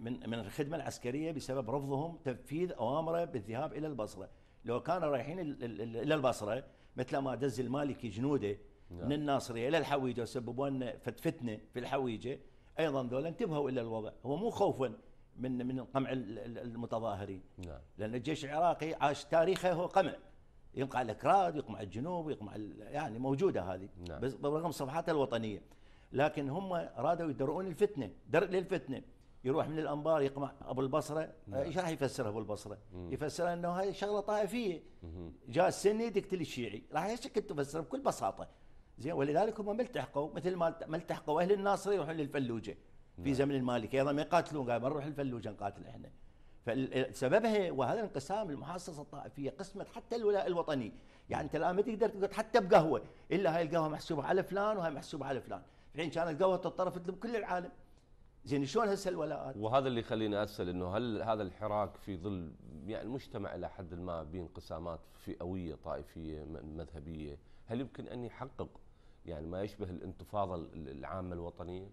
من من الخدمه العسكريه بسبب رفضهم تنفيذ اوامره بالذهاب الى البصره لو كانوا رايحين الى البصره مثل ما دز المالكي جنوده نعم. من الناصريه الى الحويجه وسببوا لنا فتنه في الحويجه ايضا ذولا انتبهوا الى الوضع هو مو خوفا من من قمع المتظاهرين نعم. لان الجيش العراقي عاش تاريخه هو قمع يقمع الاكراد يقمع الجنوب يقمع يعني موجوده هذه نعم. بس برغم صفحاتها الوطنيه لكن هم ارادوا يدرؤون الفتنه درء للفتنه يروح من الانبار يقمع ابو البصره نعم. ايش راح يفسرها ابو البصره؟ يفسرها انه هاي شغله طائفيه جاء السني تقتل الشيعي راح هيك تفسر بكل بساطه زين ولذلك هم ما التحقوا مثل ما ما التحقوا اهل الناصر يروحون للفلوجه في نعم. زمن المالكي ايضا ما يقاتلون قال نروح الفلوجه نقاتل احنا فسببها وهذا الانقسام المحاصصه الطائفيه قسمت حتى الولاء الوطني يعني انت الان ما تقدر تقعد حتى بقهوه الا هاي القهوه محسوبه على فلان وهاي محسوبه على فلان الحين كانت قهوه تتطرف كل العالم زين شلون هسه الولاءات؟ وهذا اللي يخليني اسال انه هل هذا الحراك في ظل يعني المجتمع الى حد ما بين فئويه طائفيه مذهبيه، هل يمكن ان يحقق يعني ما يشبه الانتفاضه العامه الوطنيه؟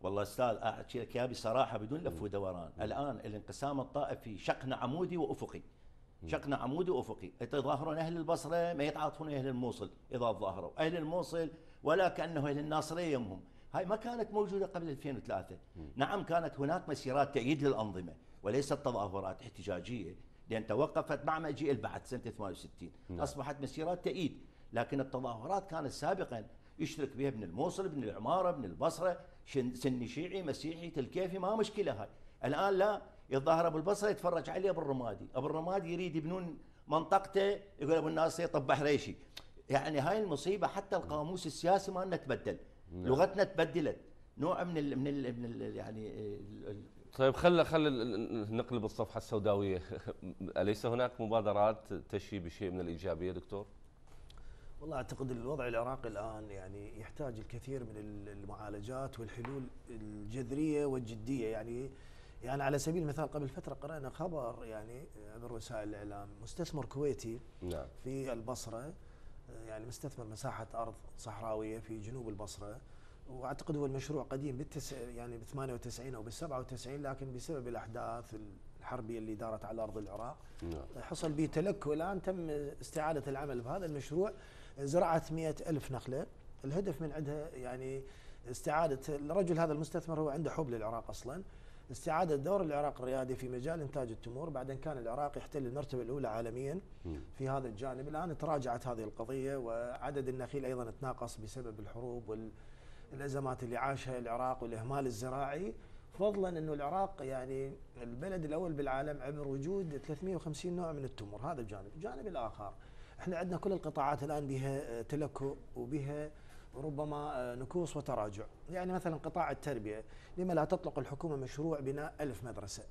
والله استاذ احكي لك اياها بصراحه بدون لف ودوران، الان الانقسام الطائفي شقنا عمودي وافقي. شقنا عمودي وافقي، يتظاهرون اهل البصره ما يتعاطفون اهل الموصل اذا تظاهروا، اهل الموصل ولا كانه اهل الناصريه يمهم. هاي ما كانت موجوده قبل 2003 م. نعم كانت هناك مسيرات تأييد للأنظمة وليست تظاهرات احتجاجية لأن توقفت مع مجيء البعث سنة 68 نعم. أصبحت مسيرات تأييد لكن التظاهرات كانت سابقا يشترك بها ابن الموصل ابن العمارة ابن البصرة سني شيعي مسيحي تلكيفي ما مشكلة هاي الآن لا الظاهر أبو البصرة يتفرج عليه أبو الرمادي أبو الرمادي يريد يبنون منطقته يقول أبو الناصر طب بحريشي يعني هاي المصيبة حتى القاموس السياسي ما نتبدل نعم. لغتنا تبدلت نوع من الـ من الـ من الـ يعني الـ طيب خل خل نقلب الصفحه السوداويه اليس هناك مبادرات تشي بشيء من الايجابيه دكتور والله اعتقد الوضع العراقي الان يعني يحتاج الكثير من المعالجات والحلول الجذريه والجديه يعني يعني على سبيل المثال قبل فتره قرانا خبر يعني عبر وسائل الاعلام مستثمر كويتي نعم. في البصره يعني مستثمر مساحه ارض صحراويه في جنوب البصره واعتقد هو المشروع قديم بالتس يعني ب 98 او بال 97 لكن بسبب الاحداث الحربيه اللي دارت على ارض العراق نعم. حصل به تلك والان تم استعاده العمل بهذا المشروع زرعت مئة الف نخله الهدف من عندها يعني استعاده الرجل هذا المستثمر هو عنده حب للعراق اصلا استعادة دور العراق الريادي في مجال إنتاج التمور بعد أن كان العراق يحتل المرتبة الأولى عالميا في هذا الجانب الآن تراجعت هذه القضية وعدد النخيل أيضا تناقص بسبب الحروب والأزمات اللي عاشها العراق والإهمال الزراعي فضلا انه العراق يعني البلد الاول بالعالم عبر وجود 350 نوع من التمور هذا الجانب، الجانب الاخر احنا عندنا كل القطاعات الان بها تلكؤ وبها وربما آه، نكوص وتراجع يعني مثلا قطاع التربية لما لا تطلق الحكومة مشروع بناء ألف مدرسة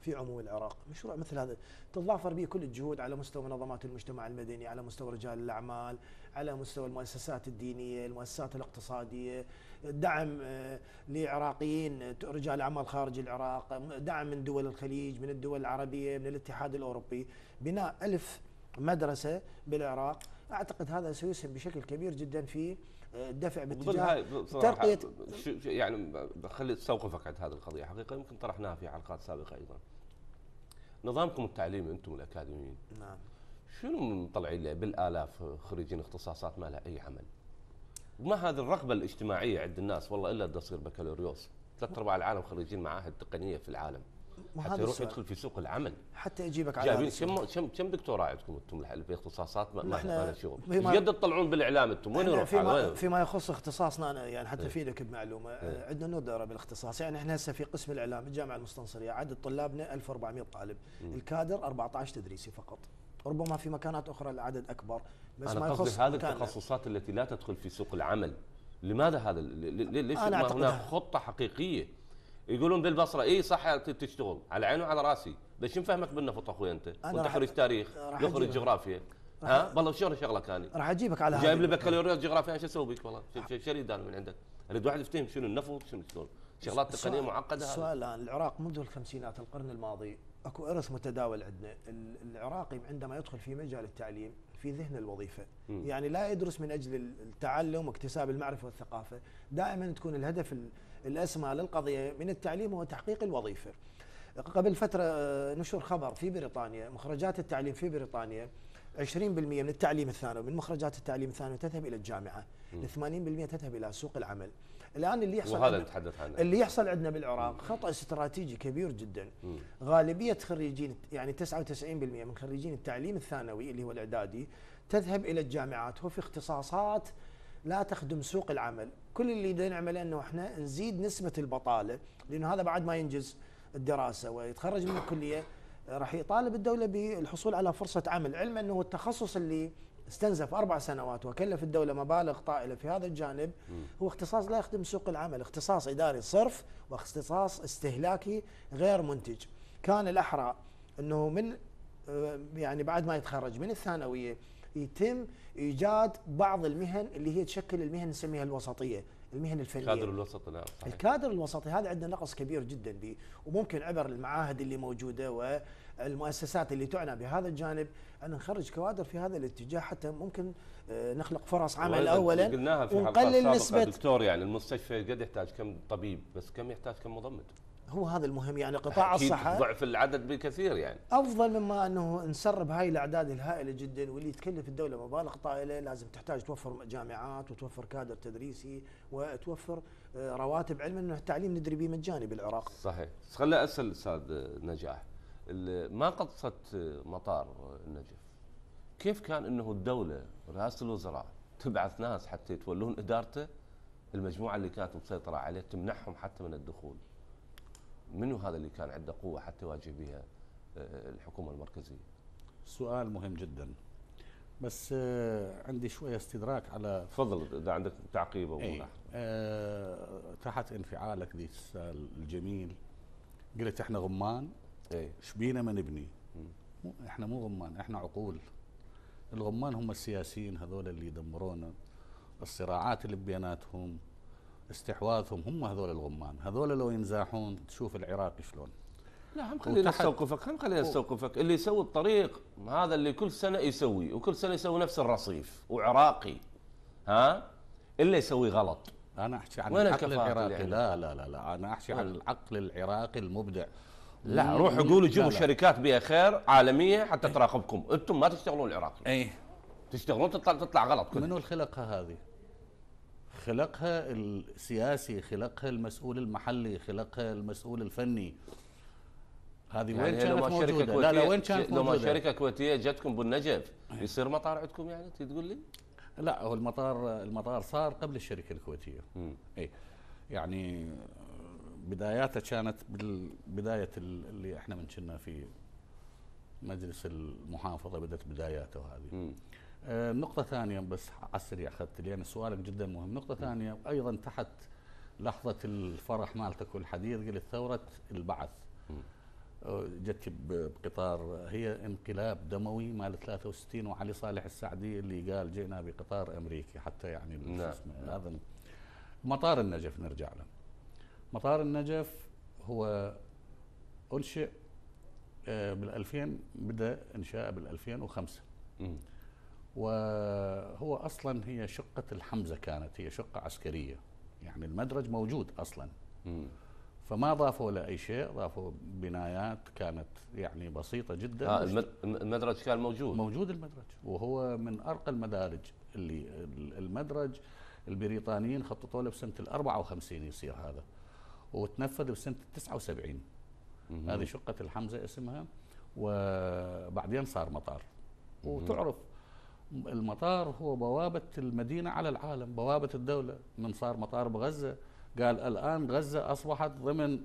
في عموم العراق مشروع مثل هذا تضافر به كل الجهود على مستوى منظمات المجتمع المدني على مستوى رجال الأعمال على مستوى المؤسسات الدينية المؤسسات الاقتصادية دعم آه، لعراقيين رجال أعمال خارج العراق دعم من دول الخليج من الدول العربية من الاتحاد الأوروبي بناء ألف مدرسة بالعراق اعتقد هذا سيسهم بشكل كبير جدا في آه، الدفع باتجاه ترقيه يعني بخلي استوقفك عند هذه القضيه حقيقه يمكن طرحناها في حلقات سابقه ايضا نظامكم التعليمي انتم الاكاديميين نعم شنو مطلعين له بالالاف خريجين اختصاصات ما لها اي عمل وما هذه الرغبه الاجتماعيه عند الناس والله الا بدي اصير بكالوريوس ثلاث ارباع العالم خريجين معاهد تقنيه في العالم ما حتى يروح يدخل في سوق العمل حتى يجيبك على جايبين كم كم كم دكتوراه عندكم انتم في اختصاصات ما ما شغل جد تطلعون بالاعلام انتم وين يروح فيما, فيما يخص اختصاصنا انا يعني حتى إيه. افيدك بمعلومه إيه. آه، عندنا ندره بالاختصاص يعني احنا هسه في قسم الاعلام الجامعه المستنصريه عدد طلابنا 1400 طالب الكادر 14 تدريسي فقط ربما في مكانات اخرى العدد اكبر بس أنا ما يخص هذه التخصصات التي لا تدخل في سوق العمل لماذا هذا ليش ما هناك خطه حقيقيه يقولون بالبصره اي صح تشتغل على عيني وعلى راسي بس شنو فهمك بالنفط اخوي انت؟ انت خريج تاريخ نخرج جغرافيا ها والله شلون شغله ثانيه راح اجيبك على جايب لي بكالوريوس جغرافيا شو اسوي بك والله اريد انا من عندك اريد واحد يفتهم شنو النفط شنو شلون شغلات تقنيه معقده السؤال الان العراق منذ الخمسينات القرن الماضي اكو ارث متداول عندنا العراقي عندما يدخل في مجال التعليم في ذهن الوظيفه م. يعني لا يدرس من اجل التعلم واكتساب المعرفه والثقافه دائما تكون الهدف الأسمى للقضية من التعليم هو تحقيق الوظيفة قبل فترة آه، نشر خبر في بريطانيا مخرجات التعليم في بريطانيا 20% من التعليم الثانوي من مخرجات التعليم الثانوي تذهب الى الجامعه، ال 80% تذهب الى سوق العمل. الان اللي يحصل وهذا اللي نتحدث عنه اللي يحصل عندنا بالعراق خطا استراتيجي كبير جدا. مم. غالبيه خريجين يعني 99% من خريجين التعليم الثانوي اللي هو الاعدادي تذهب الى الجامعات وفي اختصاصات لا تخدم سوق العمل كل اللي نعمله انه احنا نزيد نسبه البطاله لانه هذا بعد ما ينجز الدراسه ويتخرج من الكليه راح يطالب الدوله بالحصول على فرصه عمل علما انه التخصص اللي استنزف اربع سنوات وكلف الدوله مبالغ طائله في هذا الجانب هو اختصاص لا يخدم سوق العمل، اختصاص اداري صرف واختصاص استهلاكي غير منتج. كان الاحرى انه من آه، يعني بعد ما يتخرج من الثانويه يتم ايجاد بعض المهن اللي هي تشكل المهن نسميها الوسطيه المهن الفنيه الكادر الوسطي نعم صحيح. الكادر الوسطي هذا عندنا نقص كبير جدا به وممكن عبر المعاهد اللي موجوده والمؤسسات اللي تعنى بهذا الجانب ان نخرج كوادر في هذا الاتجاه حتى ممكن آه، نخلق فرص عمل اولا قلناها في ونقلل نسبه دكتور يعني المستشفى قد يحتاج كم طبيب بس كم يحتاج كم مضمد هو هذا المهم يعني قطاع الصحه ضعف العدد بكثير يعني افضل مما انه نسرب هاي الاعداد الهائله جدا واللي تكلف الدوله مبالغ طائله لازم تحتاج توفر جامعات وتوفر كادر تدريسي وتوفر آه، رواتب علما انه التعليم ندري به مجاني بالعراق صحيح خليني اسال استاذ نجاح ما قصه آه، مطار النجف كيف كان انه الدوله رئاسه الوزراء تبعث ناس حتى يتولون ادارته المجموعه اللي كانت مسيطره عليه تمنعهم حتى من الدخول منو هذا اللي كان عنده قوه حتى يواجه بها آه، الحكومه المركزيه؟ سؤال مهم جدا بس آه، عندي شويه استدراك على تفضل اذا عندك تعقيب او ايه اه تحت انفعالك ذي السؤال الجميل قلت احنا غمان ايه شبينا ما نبني مو احنا مو غمان احنا عقول الغمان هم السياسيين هذول اللي يدمرون الصراعات اللي بيناتهم استحواذهم هم هذول الغمان هذول لو ينزاحون تشوف العراق شلون لا هم خلينا نستوقفك هم خلينا نستوقفك اللي يسوي الطريق هذا اللي كل سنه يسوي وكل سنه يسوي نفس الرصيف وعراقي ها اللي يسوي غلط انا احكي عن العقل العراقي لا لا لا لا انا احكي عن العقل العراقي المبدع لا روح قولوا جيبوا شركات بها خير عالميه حتى إيه. تراقبكم انتم ما تشتغلون العراقي اي تشتغلون تطلع تطلع غلط كله منو الخلقه هذه؟ خلقها السياسي خلقها المسؤول المحلي خلقها المسؤول الفني هذه يعني وين كانت موجوده لا لا وين كانت موجوده لو شركه كويتيه جتكم بالنجف يصير مطار عندكم يعني تقول لي لا هو المطار المطار صار قبل الشركه الكويتيه اي يعني بداياته كانت بدايه اللي احنا من كنا في مجلس المحافظه بدات بداياته هذه آه، نقطة ثانية بس عسري أخذت لي يعني سؤالك جدا مهم نقطة نعم. ثانية أيضا تحت لحظة الفرح مالتك والحديث قلت ثورة البعث آه، جت بقطار هي انقلاب دموي مال 63 وعلي صالح السعدي اللي قال جئنا بقطار امريكي حتى يعني نعم. هذا مطار النجف نرجع له مطار النجف هو انشئ آه، بال 2000 بدا انشاءه بال 2005 وهو اصلا هي شقه الحمزه كانت هي شقه عسكريه يعني المدرج موجود اصلا م. فما ضافوا له اي شيء ضافوا بنايات كانت يعني بسيطه جدا آه المدرج كان موجود موجود المدرج وهو من ارقى المدارج اللي المدرج البريطانيين خططوا له بسنه ال 54 يصير هذا وتنفذ بسنه ال 79 هذه شقه الحمزه اسمها وبعدين صار مطار وتعرف المطار هو بوابة المدينة على العالم بوابة الدولة من صار مطار بغزة قال الآن غزة أصبحت ضمن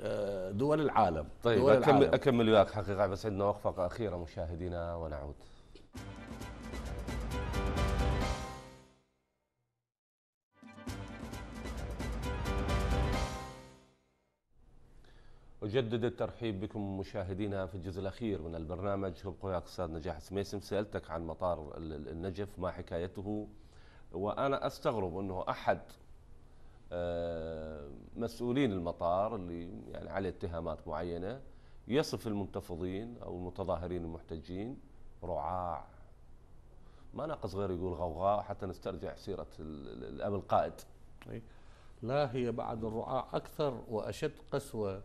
آه، دول العالم طيب دول أكمل, العالم. أكمل وياك حقيقة بس عندنا وقفة أخيرة مشاهدينا ونعود أجدد الترحيب بكم مشاهدينا في الجزء الأخير من البرنامج ابقوا يا أستاذ نجاح سميسم سألتك عن مطار النجف ما حكايته وأنا أستغرب أنه أحد آه، مسؤولين المطار اللي يعني عليه اتهامات معينة يصف المنتفضين أو المتظاهرين المحتجين رعاع ما ناقص غير يقول غوغاء حتى نسترجع سيرة الأب القائد إيه. لا هي بعد الرعاع أكثر وأشد قسوة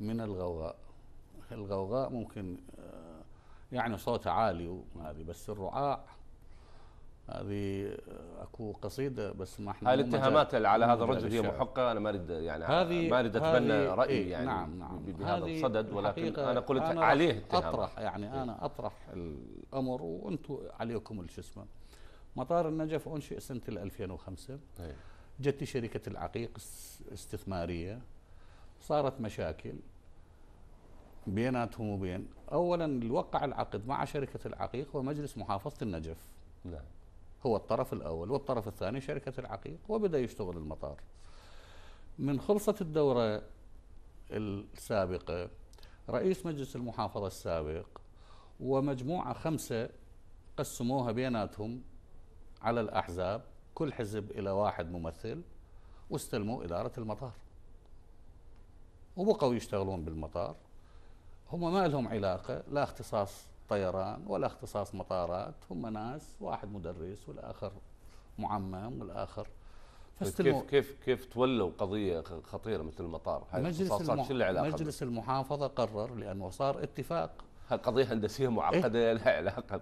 من الغوغاء الغوغاء ممكن آه، يعني صوت عالي وهذه بس الرعاع هذه آه، اكو قصيده بس ما احنا هل الاتهامات على هذا الرجل هي محقه انا ما اريد يعني هذه ما اريد اتبنى رايي إيه، يعني نعم نعم بهذا الصدد ولكن انا قلت أنا عليه اتهام اطرح يعني إيه. انا اطرح الامر وانتم عليكم شو اسمه مطار النجف انشئ سنه 2005 إيه. جت شركه العقيق استثماريه صارت مشاكل بيناتهم وبين اولا اللي وقع العقد مع شركه العقيق ومجلس محافظه النجف نعم هو الطرف الاول والطرف الثاني شركه العقيق وبدا يشتغل المطار من خلصت الدوره السابقه رئيس مجلس المحافظه السابق ومجموعه خمسه قسموها بيناتهم على الاحزاب كل حزب الى واحد ممثل واستلموا اداره المطار وبقوا يشتغلون بالمطار هم ما لهم علاقة لا اختصاص طيران ولا اختصاص مطارات هم ناس واحد مدرس والآخر معمم والآخر فاستلموا كيف كيف كيف تولوا قضية خطيرة مثل المطار هاي مجلس, المح... شو مجلس المحافظة قرر لأنه صار اتفاق قضية هندسية إيه. معقدة إيه؟ لها علاقة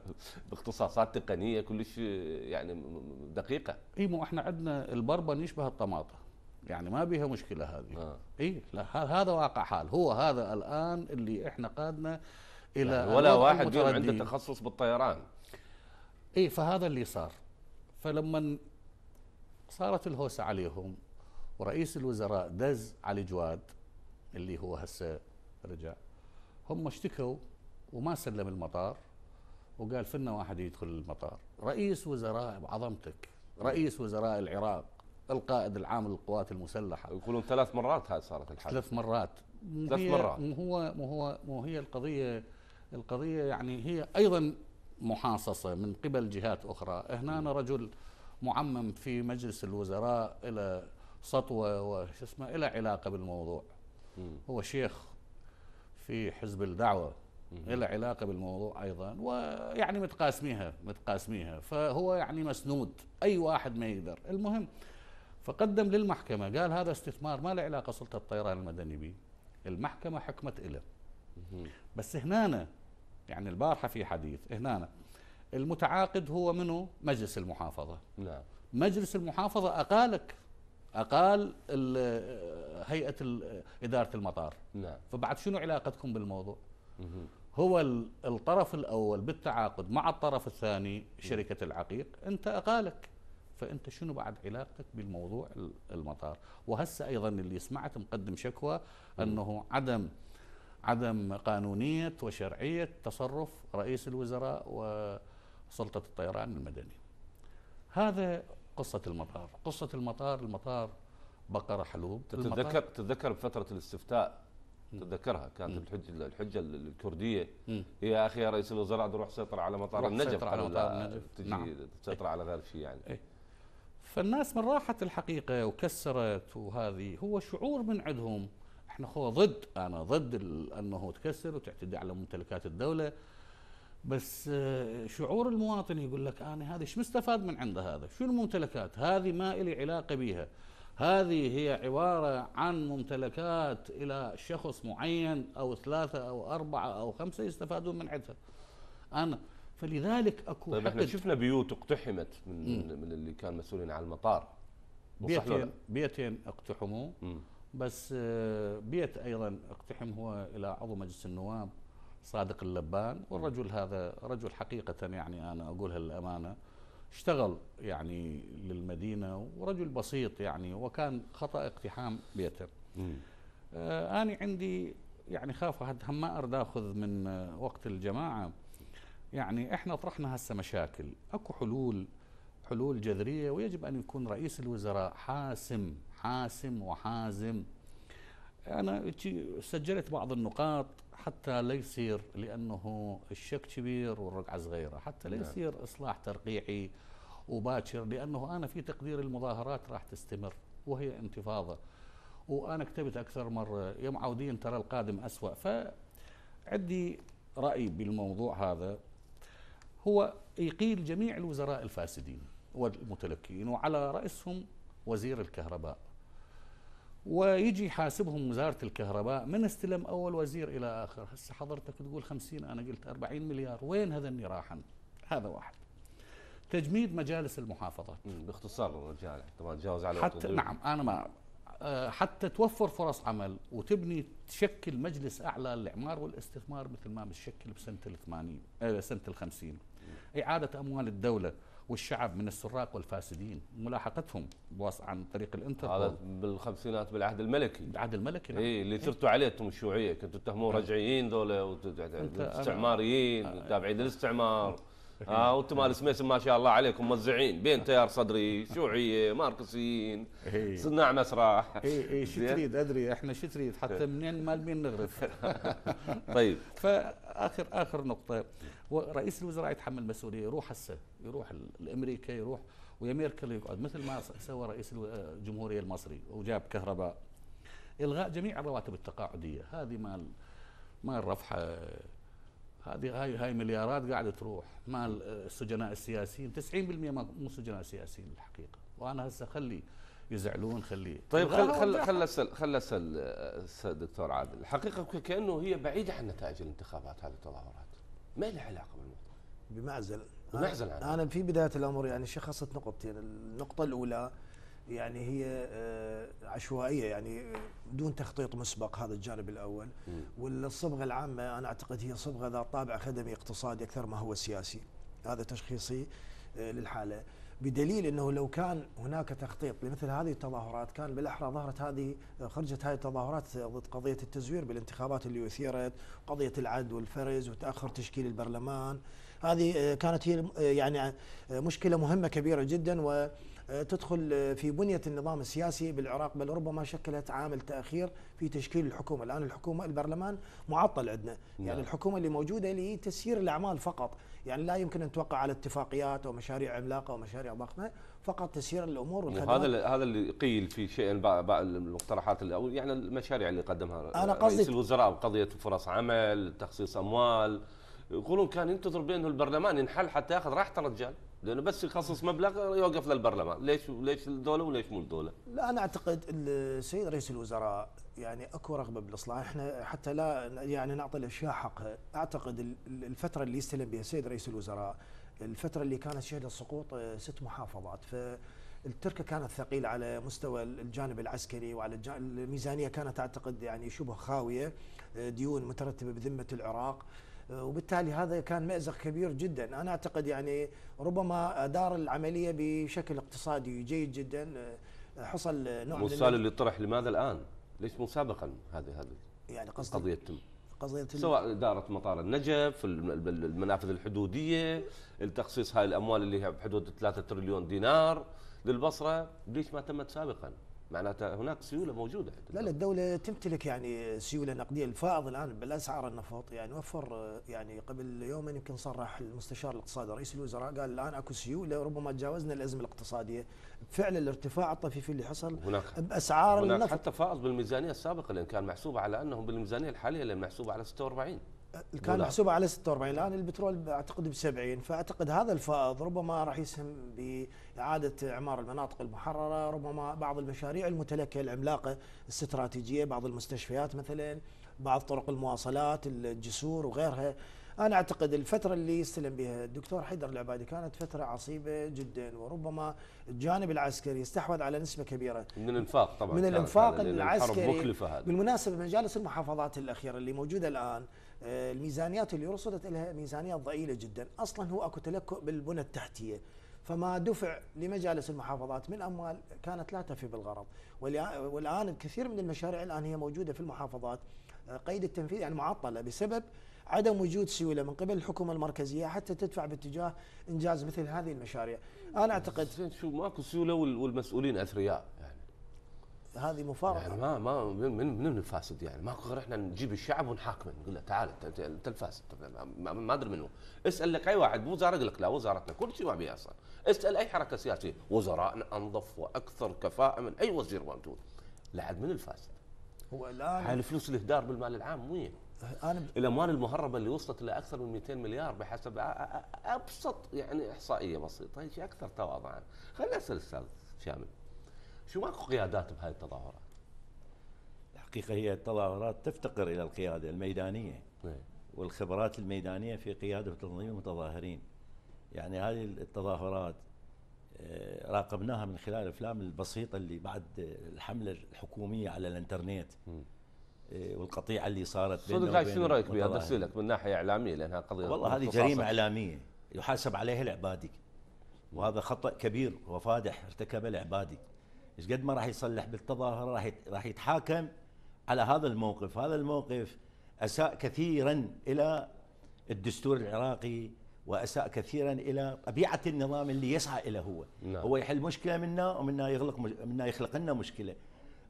باختصاصات تقنية كلش يعني دقيقة اي مو احنا عندنا البربن يشبه الطماطم يعني ما بيها مشكله هذه آه. اي هذا واقع حال هو هذا الان اللي احنا قادنا الى يعني ولا واحد يوم عنده تخصص بالطيران اي فهذا اللي صار فلما صارت الهوسه عليهم ورئيس الوزراء دز علي جواد اللي هو هسه رجع هم اشتكوا وما سلم المطار وقال فينا واحد يدخل المطار رئيس وزراء بعظمتك رئيس وزراء العراق القائد العام للقوات المسلحه يقولون ثلاث مرات هذه صارت الحادثه ثلاث مرات ثلاث مرات مو هو مو هو مو هي القضيه القضيه يعني هي ايضا محاصصه من قبل جهات اخرى هنا أنا رجل معمم في مجلس الوزراء الى سطوه وش اسمه الى علاقه بالموضوع هو شيخ في حزب الدعوه إلى علاقة بالموضوع أيضا ويعني متقاسميها متقاسميها فهو يعني مسنود أي واحد ما يقدر المهم فقدم للمحكمة قال هذا استثمار ما له علاقة سلطة الطيران المدني به المحكمة حكمت إله بس هنا يعني البارحة في حديث هنا المتعاقد هو منه مجلس المحافظة نعم مجلس المحافظة أقالك أقال هيئة إدارة المطار نعم فبعد شنو علاقتكم بالموضوع هو الطرف الأول بالتعاقد مع الطرف الثاني شركة العقيق أنت أقالك فانت شنو بعد علاقتك بالموضوع المطار وهسه ايضا اللي سمعت مقدم شكوى انه عدم عدم قانونيه وشرعيه تصرف رئيس الوزراء وسلطه الطيران المدني هذا قصه المطار قصه المطار المطار بقره حلوب تتذكر تتذكر بفتره الاستفتاء تتذكرها كانت الحجه الحجه الكرديه مم. يا اخي يا رئيس الوزراء روح سيطر على مطار النجف سيطر على مطار النجف تجي نعم. تسيطر على غير شيء يعني إيه؟ فالناس من راحت الحقيقه وكسرت وهذه هو شعور من عندهم احنا هو ضد انا ضد انه تكسر وتعتدي على ممتلكات الدوله بس آه، شعور المواطن يقول لك انا هذه شو مستفاد من عنده هذا؟ شو الممتلكات؟ هذه ما لي علاقه بها. هذه هي عباره عن ممتلكات الى شخص معين او ثلاثه او اربعه او خمسه يستفادون من عندها. انا فلذلك اكو طيب احنا شفنا بيوت اقتحمت من مم. من اللي كان مسؤولين على المطار بيتين بيتين اقتحموا مم. بس آه، بيت ايضا اقتحم هو الى عضو مجلس النواب صادق اللبان والرجل هذا رجل حقيقه يعني انا اقولها للامانه اشتغل يعني للمدينه ورجل بسيط يعني وكان خطا اقتحام بيته. آه انا عندي يعني خاف هم ما ارد اخذ من آه، وقت الجماعه يعني احنا طرحنا هسه مشاكل اكو حلول حلول جذريه ويجب ان يكون رئيس الوزراء حاسم حاسم وحازم انا سجلت بعض النقاط حتى لا يصير لانه الشك كبير والرقعه صغيره حتى لا نعم. يصير اصلاح ترقيعي وباكر لانه انا في تقدير المظاهرات راح تستمر وهي انتفاضه وانا كتبت اكثر مره يا معودين ترى القادم اسوا فعندي راي بالموضوع هذا هو يقيل جميع الوزراء الفاسدين والمتلكين وعلى رأسهم وزير الكهرباء ويجي يحاسبهم وزارة الكهرباء من استلم أول وزير إلى آخر هسه حضرتك تقول خمسين أنا قلت أربعين مليار وين هذا راحا هذا واحد تجميد مجالس المحافظات باختصار رجال حتى ما نتجاوز على حتى نعم أنا ما آه، حتى توفر فرص عمل وتبني تشكل مجلس أعلى للإعمار والاستثمار مثل ما بتشكل بسنة ال 80 آه، سنة ال 50 إعادة أموال الدولة والشعب من السراق والفاسدين ملاحقتهم عن طريق الانتربول هذا بالخمسينات بالعهد الملكي بالعهد الملكي نعم. اي اللي ثرتوا إيه. عليه انتم الشيوعيه كنتوا تتهمون نعم. رجعيين ذولا استعماريين آه. تابعين للاستعمار اه وانتم ال نعم. ما شاء الله عليكم موزعين بين تيار صدري شيوعيه ماركسيين إيه. صناع مسرح اي اي شو تريد ادري احنا شو تريد حتى منين مال مين نغرف طيب اخر اخر نقطه رئيس الوزراء يتحمل مسؤوليه يروح هسه يروح الامريكا يروح ويا ميركل يقعد مثل ما سوى رئيس آه، الجمهوريه المصري وجاب كهرباء الغاء جميع الرواتب التقاعديه هذه مال مال رفحه هذه هاي هاي مليارات قاعده تروح مال آه، السجناء السياسيين 90% مو سجناء سياسيين الحقيقه وانا هسه خلي يزعلون خليه طيب خل خل خل اسال خل اسال آه، دكتور عادل الحقيقه كانه هي بعيده عن نتائج الانتخابات هذه التظاهرات ما لها علاقه بالموضوع بمعزل بمعزل عنها. انا في بدايه الامر يعني شخصت نقطتين النقطه الاولى يعني هي آه، عشوائيه يعني دون تخطيط مسبق هذا الجانب الاول والصبغه العامه انا اعتقد هي صبغه ذات طابع خدمي اقتصادي اكثر ما هو سياسي هذا تشخيصي آه، للحاله بدليل انه لو كان هناك تخطيط لمثل هذه التظاهرات كان بالاحرى ظهرت هذه خرجت هذه التظاهرات ضد قضيه التزوير بالانتخابات اللي اثيرت، قضيه العد والفرز وتاخر تشكيل البرلمان، هذه آه، كانت هي آه، يعني آه، مشكله مهمه كبيره جدا و تدخل في بنية النظام السياسي بالعراق بل ربما شكلت عامل تأخير في تشكيل الحكومة الآن الحكومة البرلمان معطل عندنا يعني نعم. يعني الحكومة اللي موجودة لتسيير الأعمال فقط يعني لا يمكن أن توقع على اتفاقيات أو مشاريع عملاقة أو مشاريع ضخمة فقط تسيير الامور والخدمات يعني هذا هذا اللي قيل في شيء بعض المقترحات او يعني المشاريع اللي قدمها انا قصدي رئيس الوزراء قضيه فرص عمل تخصيص اموال يقولون كان ينتظر بانه البرلمان ينحل حتى ياخذ راحته الرجال لانه بس يخصص مبلغ يوقف للبرلمان، ليش ليش الدوله وليش مو الدوله؟ لا انا اعتقد السيد رئيس الوزراء يعني اكو رغبه بالاصلاح، احنا حتى لا يعني نعطي الاشياء حقها، اعتقد الفتره اللي استلم بها السيد رئيس الوزراء الفتره اللي كانت شهدت سقوط آه، ست محافظات ف التركه كانت ثقيله على مستوى الجانب العسكري وعلى الميزانيه كانت اعتقد يعني شبه خاويه آه، ديون مترتبه بذمه العراق وبالتالي هذا كان مأزق كبير جدا أنا أعتقد يعني ربما دار العملية بشكل اقتصادي جيد جدا آه، حصل نوع من الصال اللي طرح لماذا الآن؟ ليش مسابقا هذه هذه يعني قصدي قضية تم قضية سواء إدارة مطار النجف المنافذ الحدودية التخصيص هاي الأموال اللي هي بحدود 3 تريليون دينار للبصرة ليش ما تمت سابقا؟ معناتها هناك سيوله موجوده لا لا الدوله تمتلك يعني سيوله نقديه الفائض الان بالاسعار النفط يعني وفر يعني قبل يومين يمكن صرح المستشار الاقتصادي رئيس الوزراء قال الان اكو سيوله ربما تجاوزنا الازمه الاقتصاديه بفعل الارتفاع الطفيفي اللي حصل هناك باسعار هناك النفط حتى فائض بالميزانيه السابقه لان كان محسوبه على انهم بالميزانيه الحاليه لان محسوبه على 46 كان محسوبه على 46 الان البترول اعتقد ب 70 فاعتقد هذا الفائض ربما راح يسهم باعاده اعمار المناطق المحرره ربما بعض المشاريع المتلكه العملاقه الاستراتيجيه بعض المستشفيات مثلا بعض طرق المواصلات الجسور وغيرها انا اعتقد الفتره اللي استلم بها الدكتور حيدر العبادي كانت فتره عصيبه جدا وربما الجانب العسكري استحوذ على نسبه كبيره من الانفاق طبعا من الانفاق العسكري بالمناسبه مجالس المحافظات الاخيره اللي موجوده الان آه، الميزانيات اللي رصدت لها ميزانيات ضئيله جدا اصلا هو اكو تلكؤ بالبنى التحتيه فما دفع لمجالس المحافظات من اموال كانت لا تفي بالغرض والان الكثير من المشاريع الان هي موجوده في المحافظات آه، قيد التنفيذ يعني معطله بسبب عدم وجود سيوله من قبل الحكومه المركزيه حتى تدفع باتجاه انجاز مثل هذه المشاريع انا اعتقد شو ماكو سيوله والمسؤولين اثرياء هذه مفارقه يعني ما ما من من الفاسد يعني ماكو غير احنا نجيب الشعب ونحاكمه نقول له تعال انت الفاسد ما ادري منو اسال لك اي واحد وزاره يقول لك لا وزارتنا كل شيء ما بيها اصلا اسال اي حركه سياسيه وزرائنا انظف واكثر كفاءه من اي وزير موجود لعد من الفاسد هو الان الفلوس اللي اهدار بالمال العام وين؟ انا الاموال المهربه اللي وصلت الى اكثر من 200 مليار بحسب ابسط يعني احصائيه بسيطه هي اكثر تواضعا خلينا اسال استاذ شامل شو ماكو قيادات بهاي التظاهرات؟ الحقيقه هي التظاهرات تفتقر الى القياده الميدانيه إيه. والخبرات الميدانيه في قياده وتنظيم المتظاهرين. يعني هذه التظاهرات آه، راقبناها من خلال الافلام البسيطه اللي بعد الحمله الحكوميه على الانترنت آه، والقطيعه اللي صارت بين صدق هاي شنو رايك بها؟ اسالك من ناحيه اعلاميه لانها قضيه والله هذه جريمه اعلاميه يحاسب عليها العبادي وهذا خطا كبير وفادح ارتكبه العبادي ايش قد ما راح يصلح بالتظاهر راح راح يتحاكم على هذا الموقف، هذا الموقف اساء كثيرا الى الدستور العراقي واساء كثيرا الى طبيعه النظام اللي يسعى اليه هو، نعم. هو يحل مشكله منا ومنا يغلق منا يخلق لنا مشكله.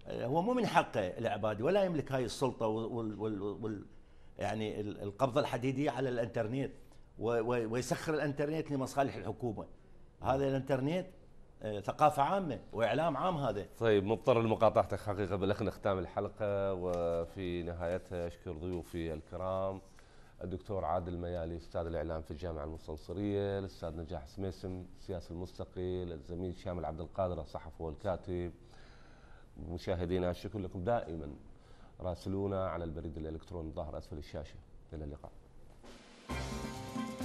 آه، هو مو من حقه العبادي ولا يملك هاي السلطه وال, وال, وال يعني القبضه الحديديه على الانترنت ويسخر الانترنت لمصالح الحكومه. هذا الانترنت آه، ثقافه عامه واعلام عام هذا طيب مضطر لمقاطعتك حقيقه بلغنا ختام الحلقه وفي نهايتها اشكر ضيوفي الكرام الدكتور عادل ميالي استاذ الاعلام في الجامعه المستنصريه الاستاذ نجاح سميسم سياسي المستقيل الزميل شامل عبد القادر الصحفي والكاتب مشاهدينا الشكر لكم دائما راسلونا على البريد الالكتروني ظهر اسفل الشاشه الى اللقاء